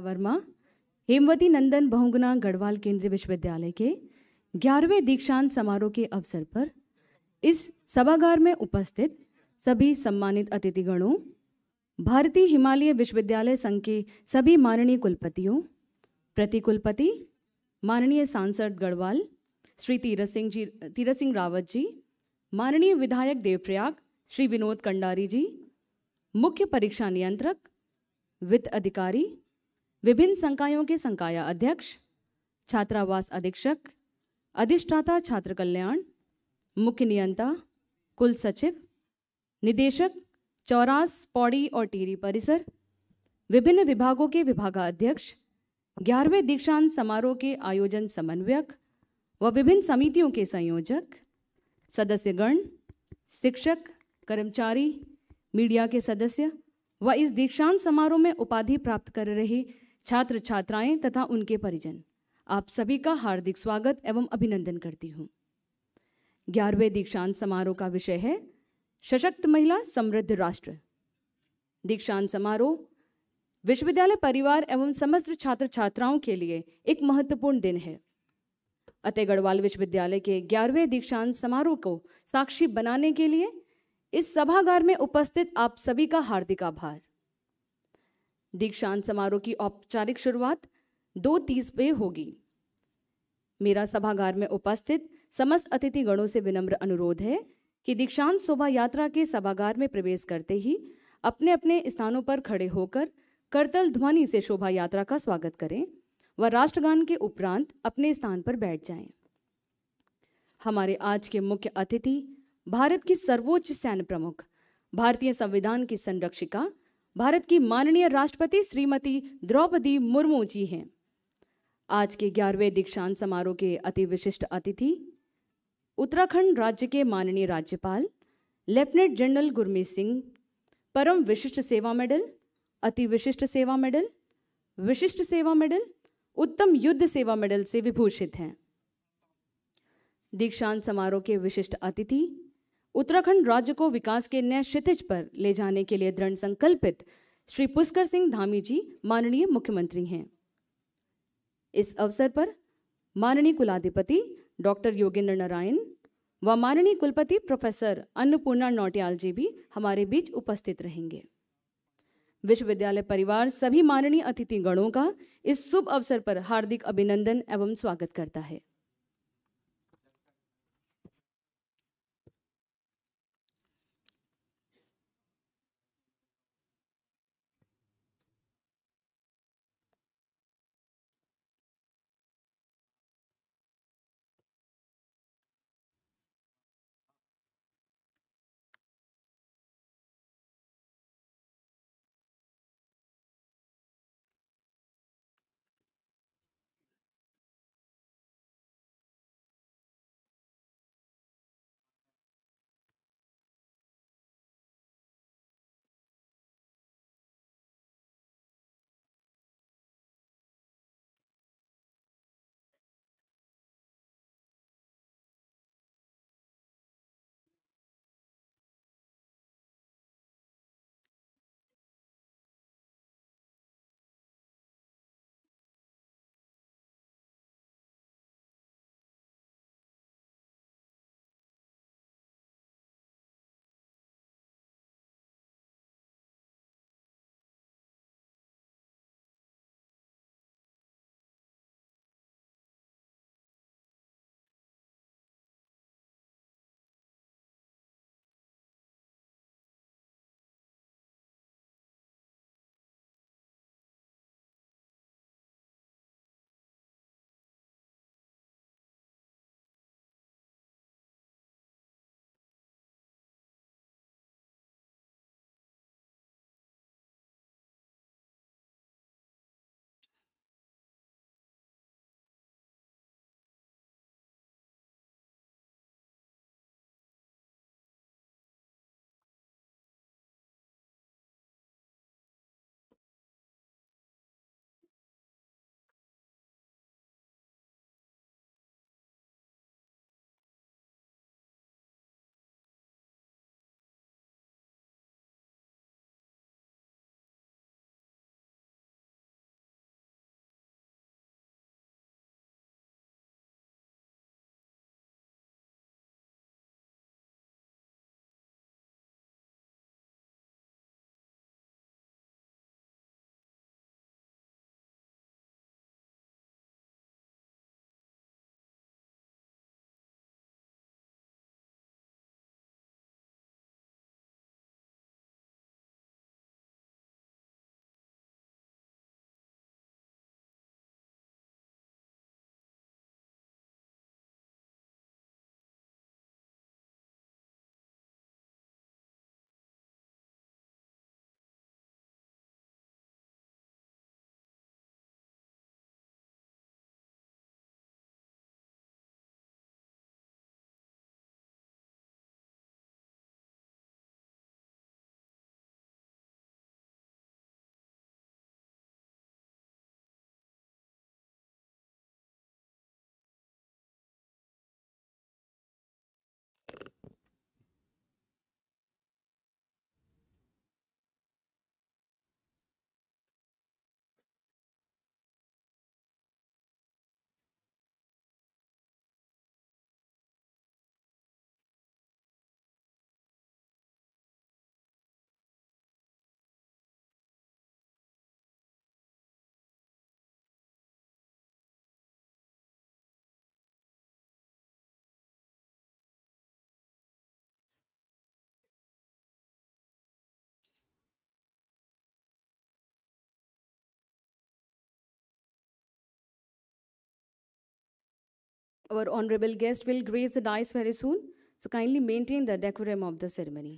वर्मा हेमवती नंदन बहुगुना गढ़वाल केंद्रीय विश्वविद्यालय के ग्यारहवें दीक्षांत समारोह के अवसर पर इस सभागार में उपस्थित सभी सम्मानित अतिथिगणों भारतीय हिमालय विश्वविद्यालय संघ के सभी माननीय कुलपतियों प्रतिकुलपति माननीय सांसद गढ़वाल श्री तीरथ सिंह जी तीरथ सिंह रावत जी माननीय विधायक देवप्रयाग श्री विनोद कंडारी जी मुख्य परीक्षा नियंत्रक वित्त अधिकारी विभिन्न संकायों के संकाया अध्यक्ष छात्रावास अधीक्षक अधिष्ठाता छात्र कल्याण मुख्य नियंता कुल सचिव निदेशक चौरास पौड़ी और टीरी परिसर विभिन्न विभागों के विभागाध्यक्ष ग्यारहवें दीक्षांत समारोह के आयोजन समन्वयक व विभिन्न समितियों के संयोजक सदस्यगण शिक्षक कर्मचारी मीडिया के सदस्य व इस दीक्षांत समारोह में उपाधि प्राप्त कर रहे छात्र छात्राएं तथा उनके परिजन आप सभी का हार्दिक स्वागत एवं अभिनंदन करती हूँ ग्यारहवें दीक्षांत समारोह का विषय है सशक्त महिला समृद्ध राष्ट्र दीक्षांत समारोह विश्वविद्यालय परिवार एवं समस्त छात्र छात्राओं के लिए एक महत्वपूर्ण दिन है अतः गढ़वाल विश्वविद्यालय के ग्यारहवें दीक्षांत समारोह को साक्षी बनाने के लिए इस सभागार में उपस्थित आप सभी का हार्दिक आभार दीक्षांत समारोह की औपचारिक शुरुआत दो तीस पे होगी मेरा सभागार में उपस्थित समस्त अतिथिगणों से विनम्र अनुरोध है कि दीक्षांत शोभा यात्रा के सभागार में प्रवेश करते ही अपने अपने स्थानों पर खड़े होकर करतल ध्वनि से शोभा यात्रा का स्वागत करें व राष्ट्रगान के उपरांत अपने स्थान पर बैठ जाएं। हमारे आज के मुख्य अतिथि भारत की सर्वोच्च सैन्य प्रमुख भारतीय संविधान की संरक्षिका भारत की माननीय राष्ट्रपति श्रीमती द्रौपदी मुर्मू जी हैं आज के ग्यारहवें दीक्षांत समारोह के अति विशिष्ट अतिथि उत्तराखंड राज्य के माननीय राज्यपाल लेफ्टिनेंट जनरल गुरमीत सिंह परम विशिष्ट सेवा मेडल अति विशिष्ट सेवा मेडल विशिष्ट सेवा मेडल उत्तम युद्ध सेवा मेडल से विभूषित हैं दीक्षांत समारोह के विशिष्ट अतिथि उत्तराखंड राज्य को विकास के नए क्षितिज पर ले जाने के लिए दृढ़ संकल्पित श्री पुष्कर सिंह धामी जी माननीय मुख्यमंत्री हैं इस अवसर पर माननीय कुलाधिपति डॉक्टर योगेंद्र नारायण व माननीय कुलपति प्रोफेसर अन्नपूर्णा नौटियाल जी भी हमारे बीच उपस्थित रहेंगे विश्वविद्यालय परिवार सभी माननीय अतिथिगणों का इस शुभ अवसर पर हार्दिक अभिनंदन एवं स्वागत करता है Our honorable guest will grace the dais very soon, so kindly maintain the decorum of the ceremony.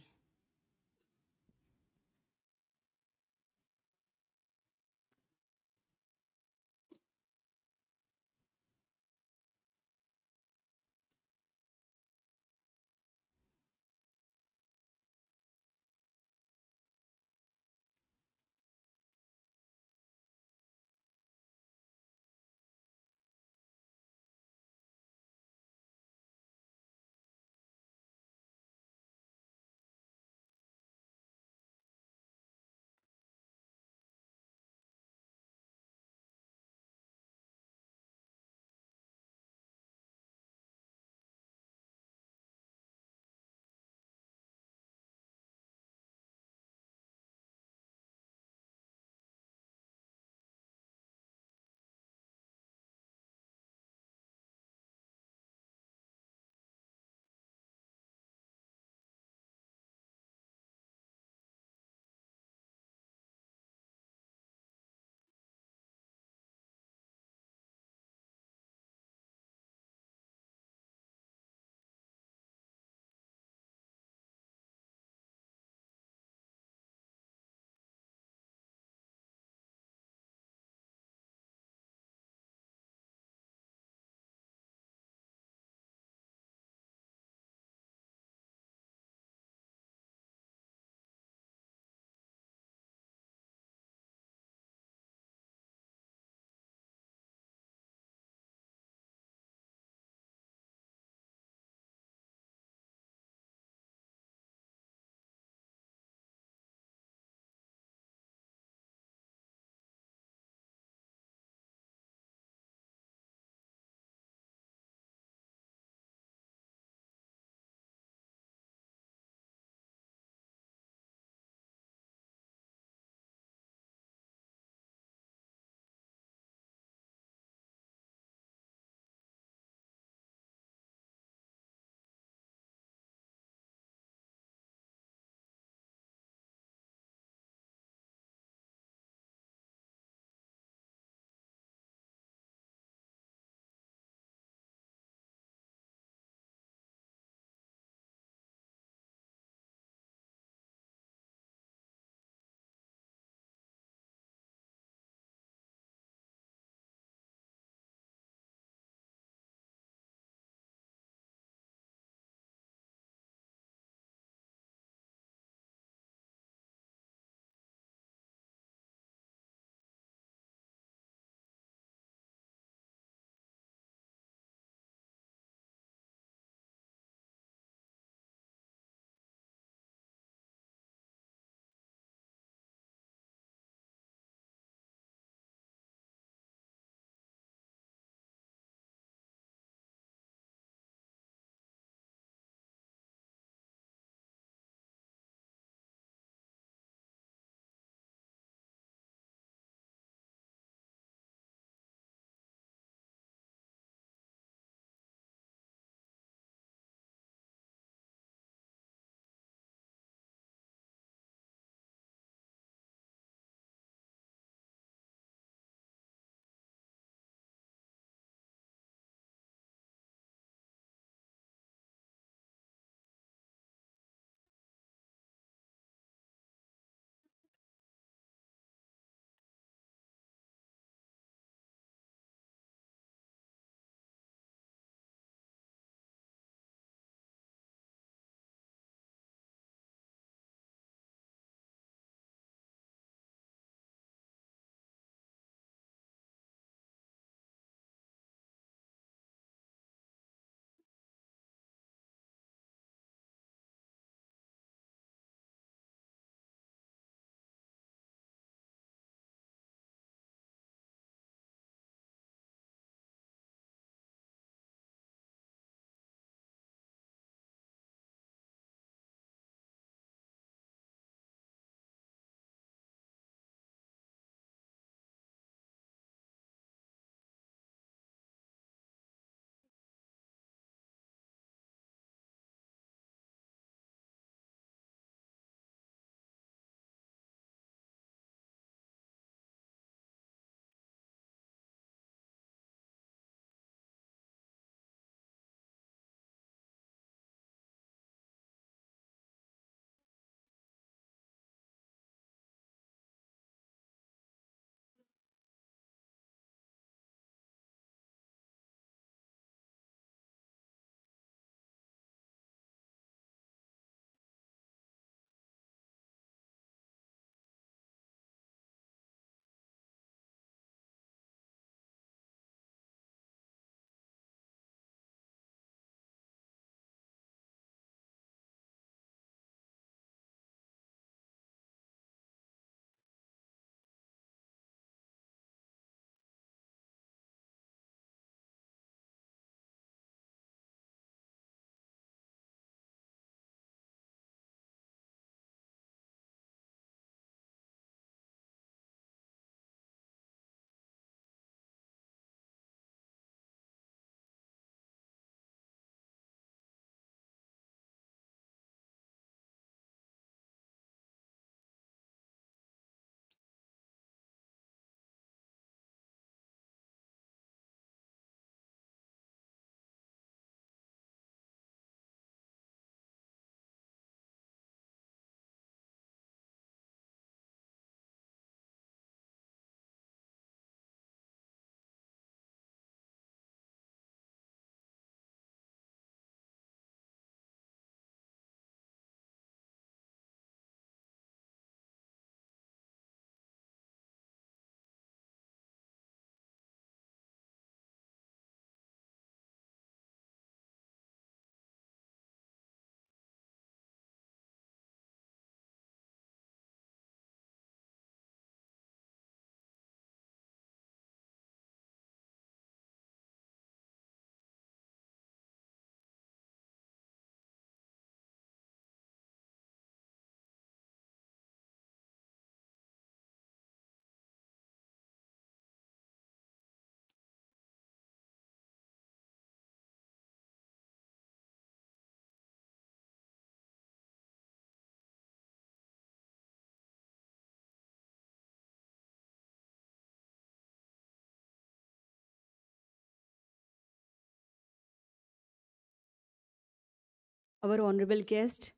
Our honorable guest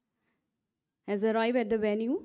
has arrived at the venue.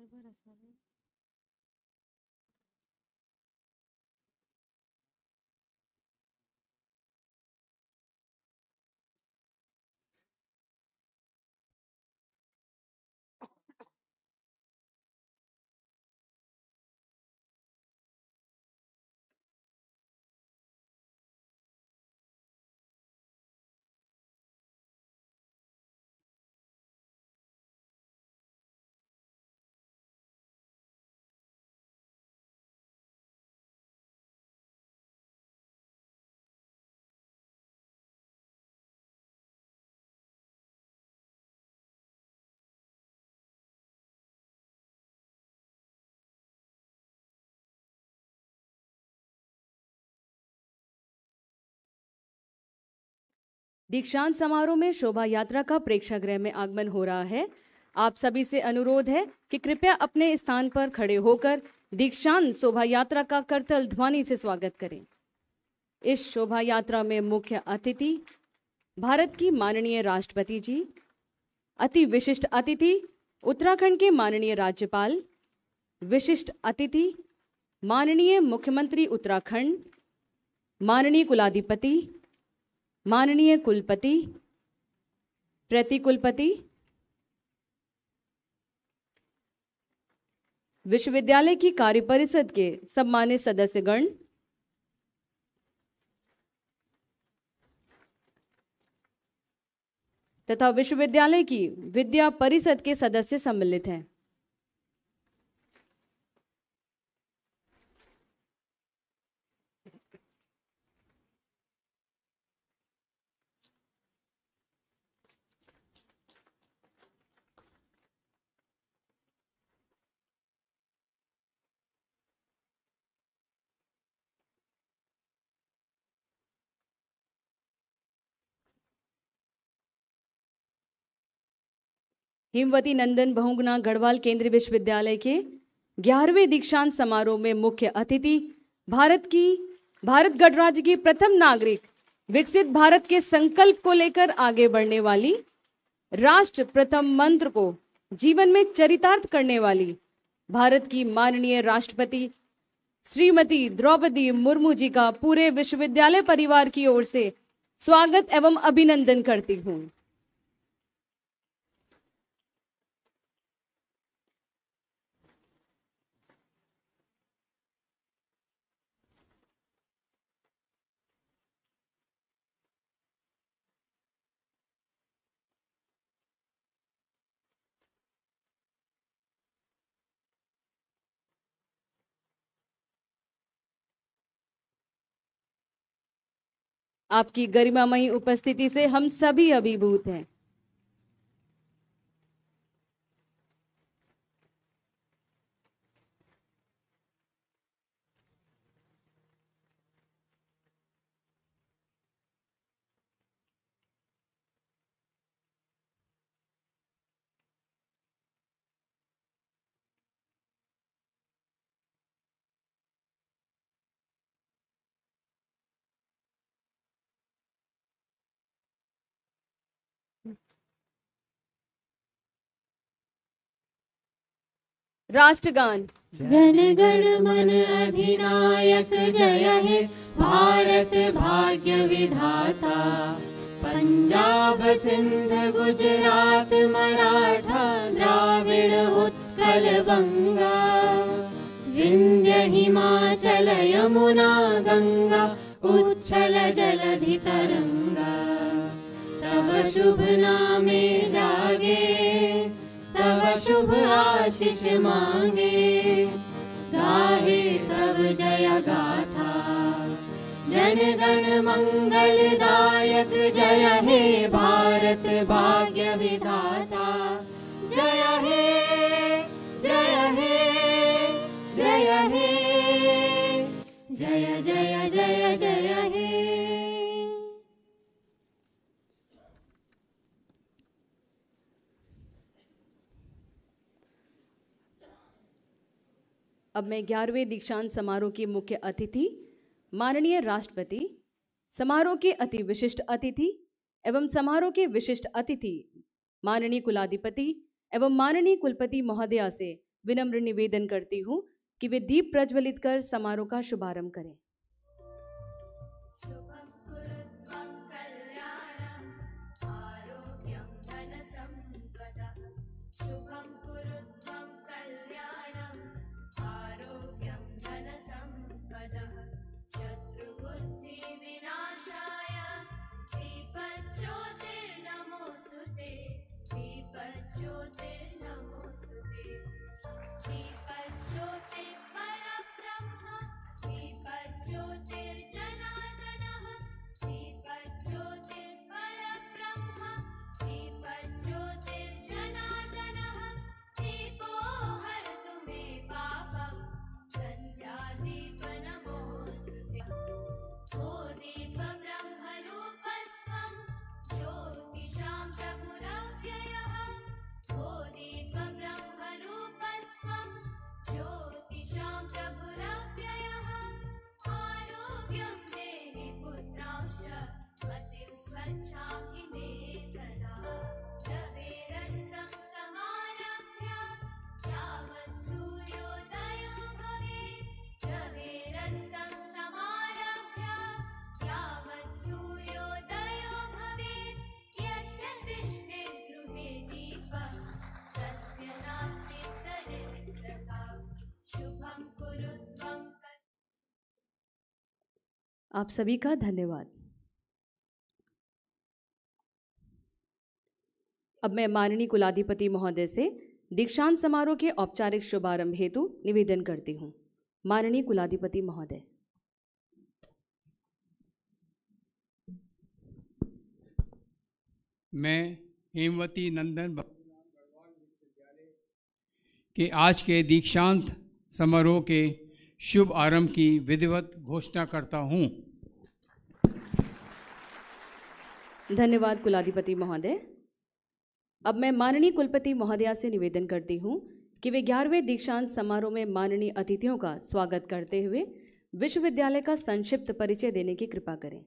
सालभर असावे दीक्षांत समारोह में शोभा यात्रा का प्रेक्षागृह में आगमन हो रहा है आप सभी से अनुरोध है कि कृपया अपने स्थान पर खड़े होकर दीक्षांत शोभा यात्रा का करतल ध्वनि से स्वागत करें इस शोभा यात्रा में मुख्य अतिथि भारत की माननीय राष्ट्रपति जी अति विशिष्ट अतिथि उत्तराखंड के माननीय राज्यपाल विशिष्ट अतिथि माननीय मुख्यमंत्री उत्तराखंड माननीय कुलाधिपति माननीय कुलपति प्रतिकुलपति विश्वविद्यालय की कार्य परिषद के सम्मान्य सदस्यगण तथा विश्वविद्यालय की विद्या परिषद के सदस्य सम्मिलित हैं हिमवती नंदन बहुगुना गढ़वाल केंद्रीय विश्वविद्यालय के ग्यारहवें दीक्षांत समारोह में मुख्य अतिथि भारत की भारत गणराज्य की प्रथम नागरिक विकसित भारत के संकल्प को लेकर आगे बढ़ने वाली राष्ट्र प्रथम मंत्र को जीवन में चरितार्थ करने वाली भारत की माननीय राष्ट्रपति श्रीमती द्रौपदी मुर्मू जी का पूरे विश्वविद्यालय परिवार की ओर से स्वागत एवं अभिनंदन करती हूँ आपकी गरिमामयी उपस्थिति से हम सभी अभिभूत हैं राष्ट्रगान जनगण मन अधिनायक जय हे भारत भाग्य विधाता पंजाब सिंध गुजरात मराठा द्राविड उत्कल बंगा विंध्य हिमाचल यमुना गंगा उच्छल जलधि तरंगा तव शुभ नामे जागे तव शुभ आशीष मांगे गाहे तव जय गाथा जन गण मंगल दायक जय हे भारत भाग्य विधाता अब मैं ग्यारहवें दीक्षांत समारोह की मुख्य अतिथि माननीय राष्ट्रपति समारोह के अति विशिष्ट अतिथि एवं समारोह के विशिष्ट अतिथि माननीय कुलाधिपति एवं माननीय कुलपति महोदया से विनम्र निवेदन करती हूँ कि वे दीप प्रज्वलित कर समारोह का शुभारंभ करें आप सभी का धन्यवाद अब मैं माननीय कुलाधिपति महोदय से दीक्षांत समारोह के औपचारिक शुभारंभ हेतु निवेदन करती हूँ माननीय कुलाधिपति महोदय मैं हेमवती नंदन के आज के दीक्षांत समारोह के शुभ आरंभ की विधिवत घोषणा करता हूँ धन्यवाद कुलाधिपति महोदय अब मैं माननीय कुलपति महोदया से निवेदन करती हूँ कि वे ग्यारहवें दीक्षांत समारोह में माननीय अतिथियों का स्वागत करते हुए विश्वविद्यालय का संक्षिप्त परिचय देने की कृपा करें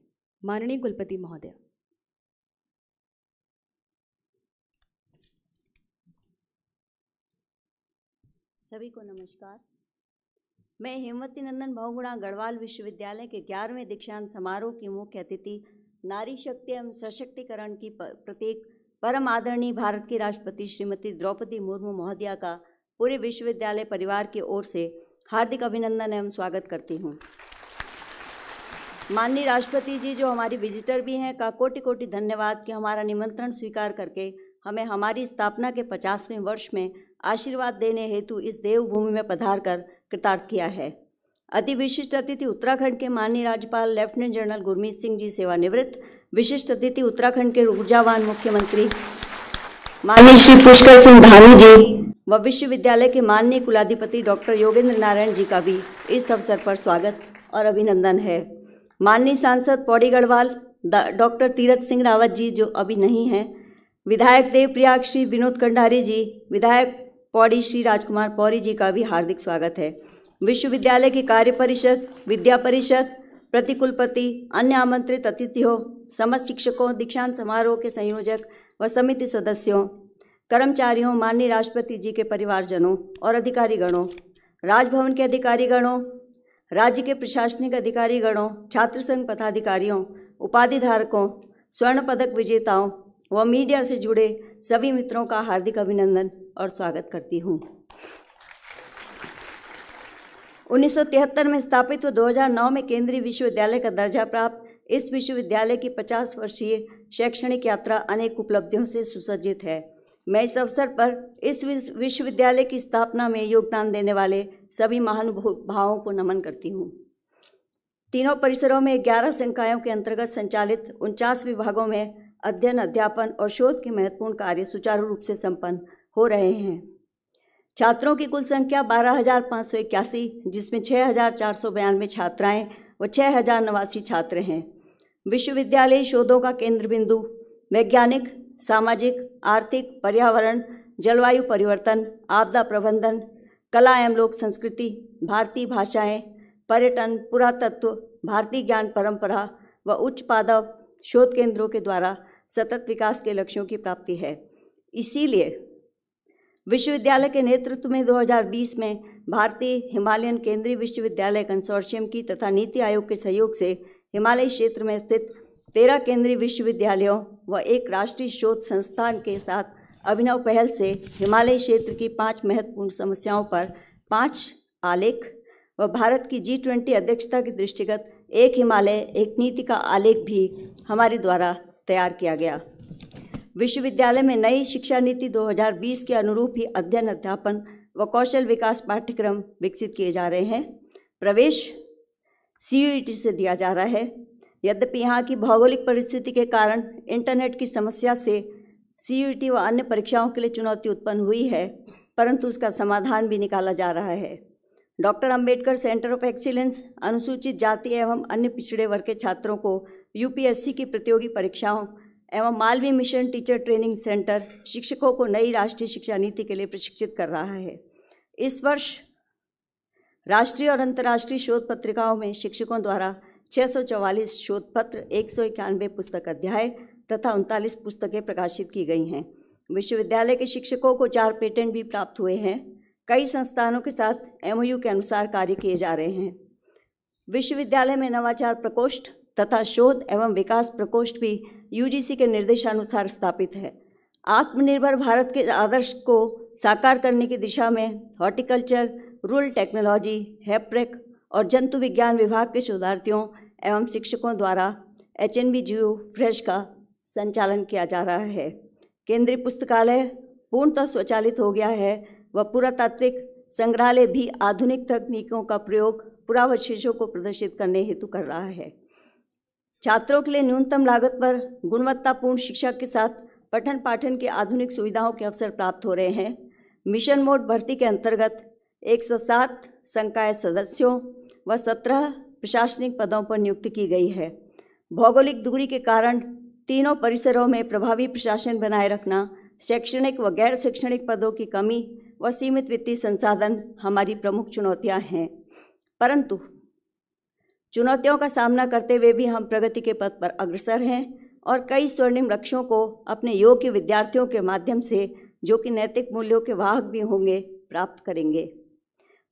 माननीय कुलपति महोदय सभी को नमस्कार मैं हेमवती नंदन बहुगुणा गढ़वाल विश्वविद्यालय के ग्यारहवें दीक्षांत समारोह की मुख्य अतिथि नारी शक्ति एवं सशक्तिकरण की प्रतीक परम आदरणीय भारत की राष्ट्रपति श्रीमती द्रौपदी मुर्मू महोदया का पूरे विश्वविद्यालय परिवार की ओर से हार्दिक अभिनंदन एवं स्वागत करती हूँ माननीय राष्ट्रपति जी जो हमारी विजिटर भी हैं का कोटि कोटि धन्यवाद कि हमारा निमंत्रण स्वीकार करके हमें हमारी स्थापना के पचासवें वर्ष में आशीर्वाद देने हेतु इस देवभूमि में पधार कर कृतार्थ किया है अति विशिष्ट अतिथि उत्तराखंड के माननीय राज्यपाल लेफ्टिनेंट जनरल गुरमीत सिंह जी सेवानिवृत्त विशिष्ट अतिथि उत्तराखंड के ऊर्जावान मुख्यमंत्री माननीय श्री पुष्कर सिंह धामी जी व विश्वविद्यालय के माननीय कुलाधिपति डॉक्टर योगेंद्र नारायण जी का भी इस अवसर पर स्वागत और अभिनंदन है माननीय सांसद पौड़ी गढ़वाल डॉक्टर तीरथ सिंह रावत जी जो अभी नहीं हैं विधायक देवप्रयाग श्री विनोद कंडारी जी विधायक पौड़ी श्री राजकुमार पौरी जी का भी हार्दिक स्वागत है विश्वविद्यालय की कार्य परिषद विद्या परिषद प्रतिकुलपति अन्य आमंत्रित अतिथियों समस्त शिक्षकों दीक्षांत समारोह के संयोजक व समिति सदस्यों कर्मचारियों माननीय राष्ट्रपति जी के परिवारजनों और अधिकारीगणों राजभवन के अधिकारीगणों राज्य के प्रशासनिक अधिकारीगणों छात्र संघ पदाधिकारियों उपाधि धारकों स्वर्ण पदक विजेताओं व मीडिया से जुड़े सभी मित्रों का हार्दिक अभिनंदन और स्वागत करती हूँ 1973 में स्थापित व 2009 में केंद्रीय विश्वविद्यालय का दर्जा प्राप्त इस विश्वविद्यालय की 50 वर्षीय शैक्षणिक यात्रा अनेक उपलब्धियों से सुसज्जित है मैं इस अवसर पर इस विश्वविद्यालय की स्थापना में योगदान देने वाले सभी महानुभावों को नमन करती हूँ तीनों परिसरों में ग्यारह संकायों के अंतर्गत संचालित उनचास विभागों में अध्ययन अध्यापन और शोध के महत्वपूर्ण कार्य सुचारू रूप से संपन्न हो रहे हैं छात्रों की कुल संख्या बारह हजार पाँच सौ इक्यासी जिसमें छः हजार चार सौ बयानवे छात्राएँ व छः हजार नवासी छात्र हैं विश्वविद्यालय शोधों का केंद्र बिंदु वैज्ञानिक सामाजिक आर्थिक पर्यावरण जलवायु परिवर्तन आपदा प्रबंधन कला एवं लोक संस्कृति भारतीय भाषाएं, पर्यटन पुरातत्व भारतीय ज्ञान परंपरा व उच्च पादव शोध केंद्रों के द्वारा सतत विकास के लक्ष्यों की प्राप्ति है इसीलिए विश्वविद्यालय के नेतृत्व में 2020 में भारतीय हिमालयन केंद्रीय विश्वविद्यालय कंसोर्शियम की तथा नीति आयोग के सहयोग से हिमालय क्षेत्र में स्थित तेरह केंद्रीय विश्वविद्यालयों व एक राष्ट्रीय शोध संस्थान के साथ अभिनव पहल से हिमालय क्षेत्र की पांच महत्वपूर्ण समस्याओं पर पांच आलेख व भारत की जी ट्वेंटी अध्यक्षता के दृष्टिगत एक हिमालय एक नीति का आलेख भी हमारे द्वारा तैयार किया गया विश्वविद्यालय में नई शिक्षा नीति 2020 के अनुरूप ही अध्ययन अध्यापन व कौशल विकास पाठ्यक्रम विकसित किए जा रहे हैं प्रवेश सी e से दिया जा रहा है यद्यपि यहाँ की भौगोलिक परिस्थिति के कारण इंटरनेट की समस्या से सी e व अन्य परीक्षाओं के लिए चुनौती उत्पन्न हुई है परंतु उसका समाधान भी निकाला जा रहा है doctor Ambedkar centre of excellence अनुसूचित जाति एवं अन्य पिछड़े वर्ग के छात्रों को यूपीएससी की प्रतियोगी परीक्षाओं एवं Malviya mission teacher training centre शिक्षकों को नई राष्ट्रीय शिक्षा नीति के लिए प्रशिक्षित कर रहा है इस वर्ष राष्ट्रीय और अंतर्राष्ट्रीय शोध पत्रिकाओं में शिक्षकों द्वारा 644 शोध पत्र एक सौ इक्यानवे पुस्तक अध्याय तथा उनतालीस पुस्तकें प्रकाशित की गई हैं विश्वविद्यालय के शिक्षकों को चार पेटेंट भी प्राप्त हुए हैं कई संस्थानों के साथ एमओयू के अनुसार कार्य किए जा रहे हैं विश्वविद्यालय में नवाचार प्रकोष्ठ तथा शोध एवं विकास प्रकोष्ठ भी यूजीसी के निर्देशानुसार स्थापित है आत्मनिर्भर भारत के आदर्श को साकार करने की दिशा में हॉर्टिकल्चर रूरल टेक्नोलॉजी हैप्रेक और जंतु विज्ञान विभाग के शोधार्थियों एवं शिक्षकों द्वारा एच एन बी जियो फ्रेश का संचालन किया जा रहा है केंद्रीय पुस्तकालय पूर्णतः स्वचालित हो गया है व पुरातात्विक संग्रहालय भी आधुनिक तकनीकों का प्रयोग पुरावशेषों को प्रदर्शित करने हेतु कर रहा है छात्रों के लिए न्यूनतम लागत पर गुणवत्तापूर्ण शिक्षा के साथ पठन पाठन के आधुनिक सुविधाओं के अवसर प्राप्त हो रहे हैं मिशन मोड भर्ती के अंतर्गत 107 संकाय सदस्यों व 17 प्रशासनिक पदों पर नियुक्ति की गई है भौगोलिक दूरी के कारण तीनों परिसरों में प्रभावी प्रशासन बनाए रखना शैक्षणिक व गैर शैक्षणिक पदों की कमी व सीमित वित्तीय संसाधन हमारी प्रमुख चुनौतियां हैं परंतु चुनौतियों का सामना करते हुए भी हम प्रगति के पथ पर अग्रसर हैं और कई स्वर्णिम लक्ष्यों को अपने योग्य विद्यार्थियों के माध्यम से जो कि नैतिक मूल्यों के वाहक भी होंगे प्राप्त करेंगे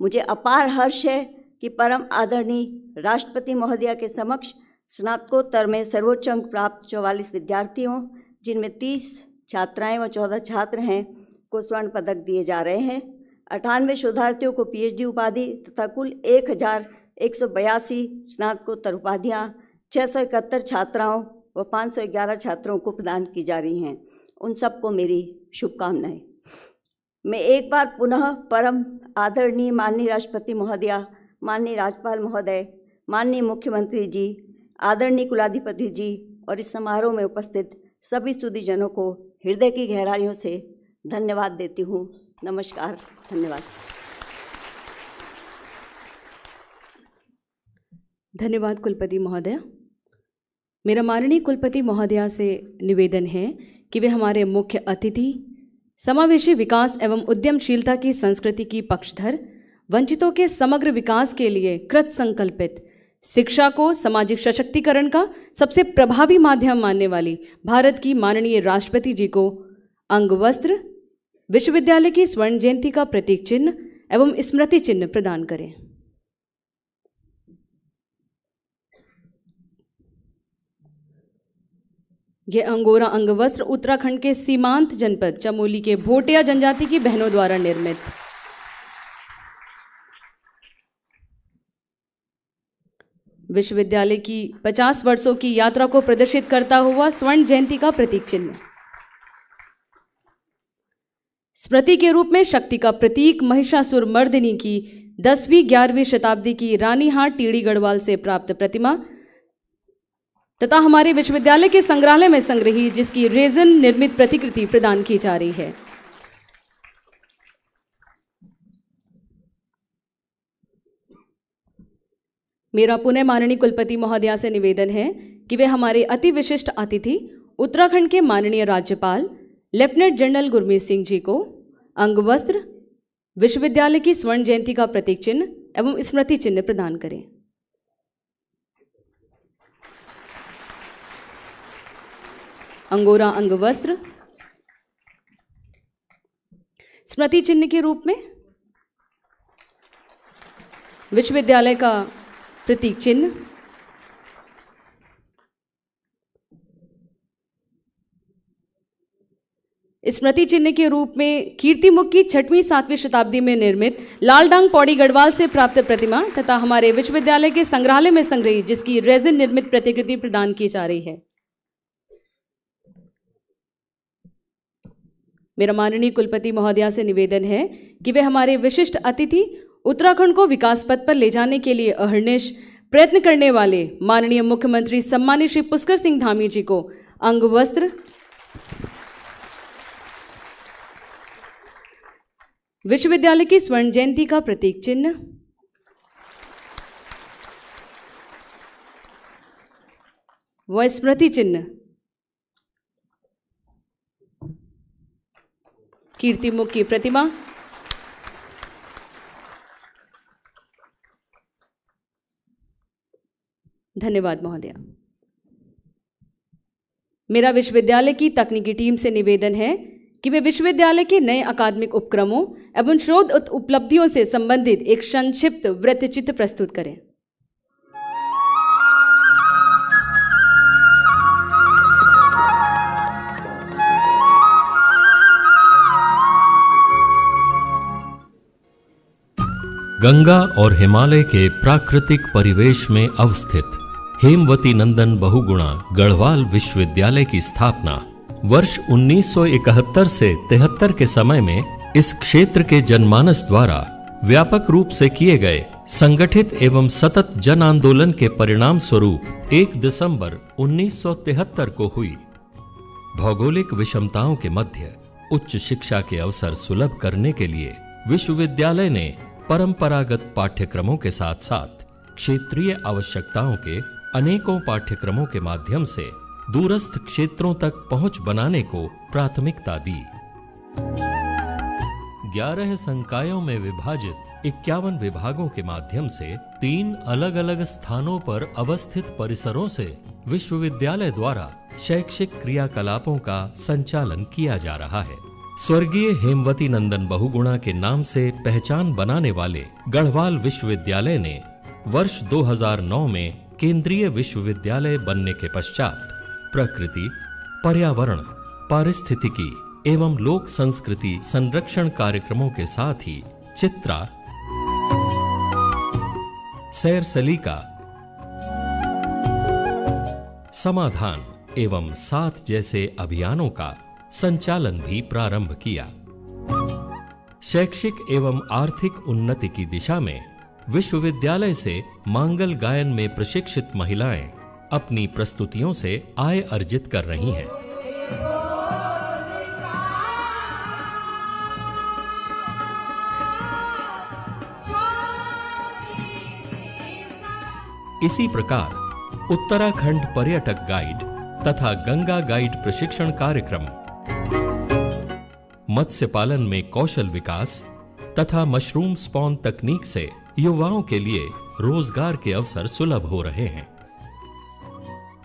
मुझे अपार हर्ष है कि परम आदरणीय राष्ट्रपति महोदया के समक्ष स्नातकोत्तर में सर्वोच्च अंक प्राप्त चौवालीस विद्यार्थियों जिनमें तीस छात्राएं व चौदह छात्र हैं को स्वर्ण पदक दिए जा रहे हैं अठानवे शोधार्थियों को पीएचडी उपाधि तथा कुल एक हज़ार एक सौ बयासी स्नातकोत्तर उपाधियाँ छः सौ इकहत्तर छात्राओं व पाँच सौ ग्यारह छात्रों को प्रदान की जा रही हैं उन सबको मेरी शुभकामनाएं मैं एक बार पुनः परम आदरणीय माननीय राष्ट्रपति महोदया माननीय राज्यपाल महोदय माननीय मुख्यमंत्री जी आदरणीय कुलाधिपति जी और इस समारोह में उपस्थित सभी सुदीजनों को हृदय की गहराइयों से धन्यवाद देती हूँ नमस्कार धन्यवाद धन्यवाद कुलपति महोदय मेरा माननीय कुलपति महोदया से निवेदन है कि वे हमारे मुख्य अतिथि समावेशी विकास एवं उद्यमशीलता की संस्कृति की पक्षधर वंचितों के समग्र विकास के लिए कृत संकल्पित शिक्षा को सामाजिक सशक्तिकरण का सबसे प्रभावी माध्यम मानने वाली भारत की माननीय राष्ट्रपति जी को अंगवस्त्र विश्वविद्यालय की स्वर्ण जयंती का प्रतीक चिन्ह एवं स्मृति चिन्ह प्रदान करें यह अंगोरा वस्त्र उत्तराखंड के सीमांत जनपद चमोली के भोटिया जनजाति की बहनों द्वारा निर्मित विश्वविद्यालय की 50 वर्षों की यात्रा को प्रदर्शित करता हुआ स्वर्ण जयंती का प्रतीक चिन्ह स्मृति के रूप में शक्ति का प्रतीक महिषासुर मर्दिनी की दसवीं ग्यारहवीं शताब्दी की रानीहाट टीड़ी गढ़वाल से प्राप्त प्रतिमा तथा हमारे विश्वविद्यालय के संग्रहालय में संग्रही जिसकी रेजन निर्मित प्रतिकृति प्रदान की जा रही है मेरा पुनः माननीय कुलपति महोदया से निवेदन है कि वे हमारे अति विशिष्ट अतिथि उत्तराखंड के माननीय राज्यपाल लेफ्टिनेंट जनरल गुरमीत सिंह जी को अंगवस्त्र विश्वविद्यालय की स्वर्ण जयंती का प्रतीक चिन्ह एवं स्मृति चिन्ह प्रदान करें अंगोरा अंग वस्त्र स्मृति चिन्ह के रूप में विश्वविद्यालय का प्रतीक चिन्ह स्मृति चिन्ह के रूप में कीर्ति मुख की छठवीं सातवीं शताब्दी में निर्मित लालडांग पौड़ी गढ़वाल से प्राप्त प्रतिमा तथा हमारे विश्वविद्यालय के संग्रहालय में संग्रहित जिसकी रेजिन निर्मित प्रतिकृति प्रदान की जा रही है मेरा माननीय कुलपति महोदया से निवेदन है कि वे हमारे विशिष्ट अतिथि उत्तराखंड को विकास पथ पर ले जाने के लिए अहर्निश प्रयत्न करने वाले माननीय मुख्यमंत्री सम्मानित श्री पुष्कर सिंह धामी जी को अंग वस्त्र विश्वविद्यालय की स्वर्ण जयंती का प्रतीक चिन्ह व स्मृति चिन्ह मुख की प्रतिमा धन्यवाद महोदया मेरा विश्वविद्यालय की तकनीकी टीम से निवेदन है कि वे विश्वविद्यालय के नए अकादमिक उपक्रमों एवं शोध उपलब्धियों से संबंधित एक संक्षिप्त वृत्तचित्र प्रस्तुत करें गंगा और हिमालय के प्राकृतिक परिवेश में अवस्थित हेमवती नंदन बहुगुणा गढ़वाल विश्वविद्यालय की स्थापना वर्ष 1971 से तिहत्तर के समय में इस क्षेत्र के जनमानस द्वारा व्यापक रूप से किए गए संगठित एवं सतत जन आंदोलन के परिणाम स्वरूप 1 दिसंबर 1973 को हुई भौगोलिक विषमताओं के मध्य उच्च शिक्षा के अवसर सुलभ करने के लिए विश्वविद्यालय ने परंपरागत पाठ्यक्रमों के साथ साथ क्षेत्रीय आवश्यकताओं के अनेकों पाठ्यक्रमों के माध्यम से दूरस्थ क्षेत्रों तक पहुंच बनाने को प्राथमिकता दी ग्यारह संकायों में विभाजित इक्यावन विभागों के माध्यम से तीन अलग अलग स्थानों पर अवस्थित परिसरों से विश्वविद्यालय द्वारा शैक्षिक क्रियाकलापों का संचालन किया जा रहा है स्वर्गीय हेमवती नंदन बहुगुणा के नाम से पहचान बनाने वाले गढ़वाल विश्वविद्यालय ने वर्ष 2009 में केंद्रीय विश्वविद्यालय बनने के पश्चात प्रकृति पर्यावरण पारिस्थितिकी एवं लोक संस्कृति संरक्षण कार्यक्रमों के साथ ही चित्रा सैर सलीका समाधान एवं साथ जैसे अभियानों का संचालन भी प्रारंभ किया शैक्षिक एवं आर्थिक उन्नति की दिशा में विश्वविद्यालय से मांगल गायन में प्रशिक्षित महिलाएं अपनी प्रस्तुतियों से आय अर्जित कर रही हैं इसी प्रकार उत्तराखंड पर्यटक गाइड तथा गंगा गाइड प्रशिक्षण कार्यक्रम मत्स्य पालन में कौशल विकास तथा मशरूम स्पॉन तकनीक से युवाओं के लिए रोजगार के अवसर सुलभ हो रहे हैं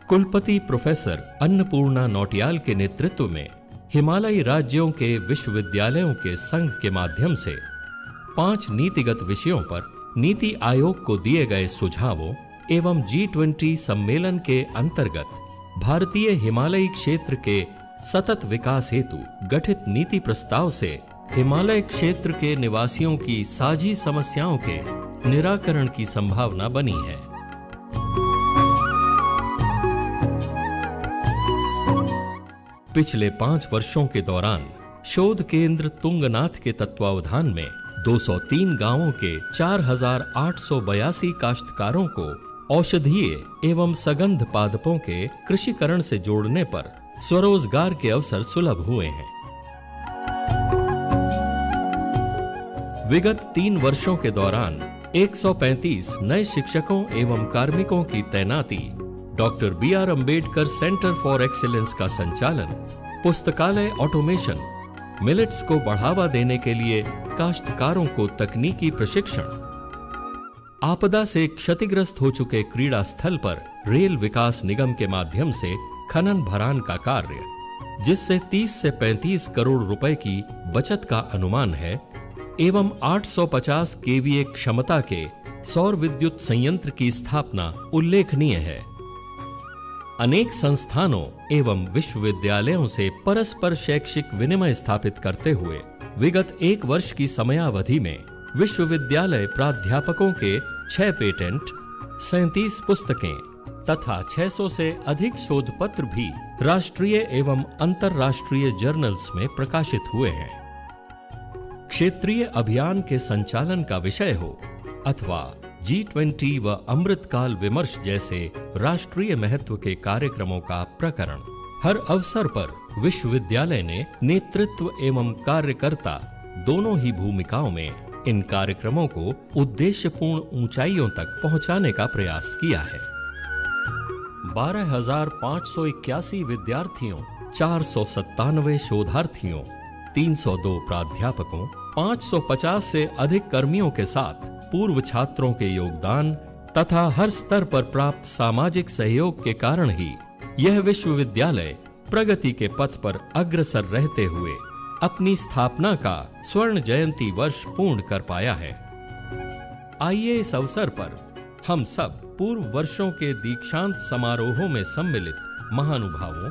कुलपति प्रोफेसर अन्नपूर्णा नोटियाल के नेतृत्व में हिमालयी राज्यों के विश्वविद्यालयों के संघ के माध्यम से पांच नीतिगत विषयों पर नीति आयोग को दिए गए सुझावों एवं जी ट्वेंटी सम्मेलन के अंतर्गत भारतीय हिमालयी क्षेत्र के सतत विकास हेतु गठित नीति प्रस्ताव से हिमालय क्षेत्र के निवासियों की साझी समस्याओं के निराकरण की संभावना बनी है पिछले पांच वर्षों के दौरान शोध केंद्र तुंगनाथ के तत्वावधान में 203 गांवों के 4,882 काश्तकारों को औषधीय एवं सगंध पादपों के कृषिकरण से जोड़ने पर स्वरोजगार के अवसर सुलभ हुए हैं विगत तीन वर्षों के दौरान 135 नए शिक्षकों एवं कार्मिकों की तैनाती doctor B R Ambedkar centre for excellence का संचालन पुस्तकालय ऑटोमेशन मिलेट्स को बढ़ावा देने के लिए काश्तकारों को तकनीकी प्रशिक्षण आपदा से क्षतिग्रस्त हो चुके क्रीड़ा स्थल पर रेल विकास निगम के माध्यम से खनन भरान का कार्य जिससे 30 से 35 करोड़ रुपए की बचत का अनुमान है एवं 850 केवीए क्षमता के सौर विद्युत संयंत्र की स्थापना उल्लेखनीय है अनेक संस्थानों एवं विश्वविद्यालयों से परस्पर शैक्षिक विनिमय स्थापित करते हुए विगत एक वर्ष की समयावधि में विश्वविद्यालय प्राध्यापकों के छह पेटेंट सैतीस पुस्तकें तथा 600 से अधिक शोध पत्र भी राष्ट्रीय एवं अंतर्राष्ट्रीय जर्नल्स में प्रकाशित हुए हैं क्षेत्रीय अभियान के संचालन का विषय हो अथवा जी ट्वेंटी व अमृतकाल विमर्श जैसे राष्ट्रीय महत्व के कार्यक्रमों का प्रकरण हर अवसर पर विश्वविद्यालय ने नेतृत्व एवं कार्यकर्ता दोनों ही भूमिकाओं में इन कार्यक्रमों को उद्देश्यपूर्ण ऊंचाइयों तक पहुंचाने का प्रयास किया है बारह हजार पाँच सौ इक्यासी विद्यार्थियों चार सौ सत्तानवे शोधार्थियों 302 प्राध्यापकों 550 से अधिक कर्मियों के साथ पूर्व छात्रों के योगदान तथा हर स्तर पर प्राप्त सामाजिक सहयोग के कारण ही यह विश्वविद्यालय प्रगति के पथ पर अग्रसर रहते हुए अपनी स्थापना का स्वर्ण जयंती वर्ष पूर्ण कर पाया है आइए इस अवसर पर हम सब पूर्व वर्षों के दीक्षांत समारोहों में सम्मिलित महानुभावों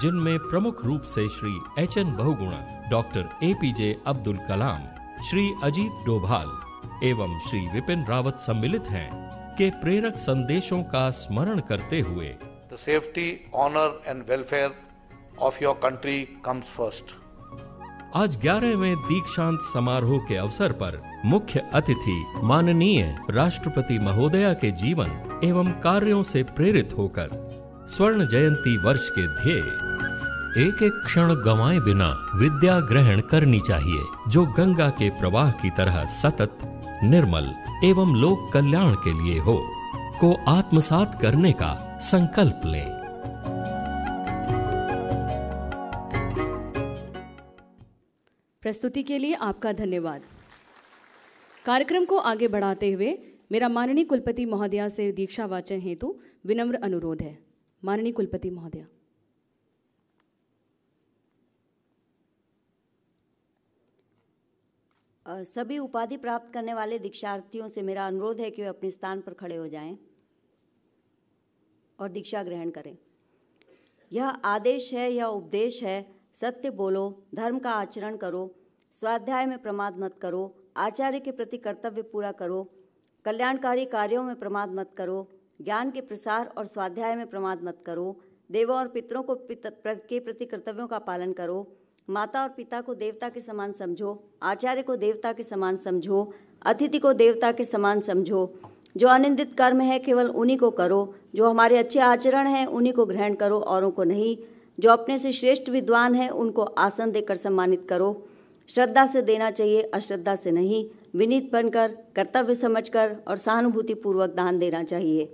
जिनमें प्रमुख रूप से Shri H N Bahuguna doctor A P J Abdul Kalam Shri Ajit Doval एवं श्री विपिन रावत सम्मिलित हैं के प्रेरक संदेशों का स्मरण करते हुए safety honour and welfare of your country comes first आज ग्यारहवें दीक्षांत समारोह के अवसर पर मुख्य अतिथि माननीय राष्ट्रपति महोदया के जीवन एवं कार्यों से प्रेरित होकर स्वर्ण जयंती वर्ष के ध्येय एक एक क्षण गवाए बिना विद्या ग्रहण करनी चाहिए जो गंगा के प्रवाह की तरह सतत निर्मल एवं लोक कल्याण के लिए हो को आत्मसात करने का संकल्प लें प्रस्तुति के लिए आपका धन्यवाद कार्यक्रम को आगे बढ़ाते हुए मेरा माननीय कुलपति महोदया से दीक्षा वाचन हेतु विनम्र अनुरोध है माननीय कुलपति महोदया सभी उपाधि प्राप्त करने वाले दीक्षार्थियों से मेरा अनुरोध है कि वे अपने स्थान पर खड़े हो जाएं और दीक्षा ग्रहण करें यह आदेश है यह उपदेश है सत्य बोलो धर्म का आचरण करो स्वाध्याय में प्रमाद मत करो आचार्य के प्रति कर्तव्य पूरा करो कल्याणकारी कार्यों में प्रमाद मत करो ज्ञान के प्रसार और स्वाध्याय में प्रमाद मत करो देवों और पितरों को पित, के प्रति कर्तव्यों का पालन करो माता और पिता को देवता के समान समझो आचार्य को देवता के समान समझो अतिथि को देवता के समान समझो जो अनिंदित कर्म है केवल उन्हीं को करो जो हमारे अच्छे आचरण हैं उन्हीं को ग्रहण करो औरों को नहीं जो अपने से श्रेष्ठ विद्वान हैं उनको आसन देकर सम्मानित करो श्रद्धा से देना चाहिए अश्रद्धा से नहीं विनीत बनकर कर्तव्य समझकर और सहानुभूतिपूर्वक दान देना चाहिए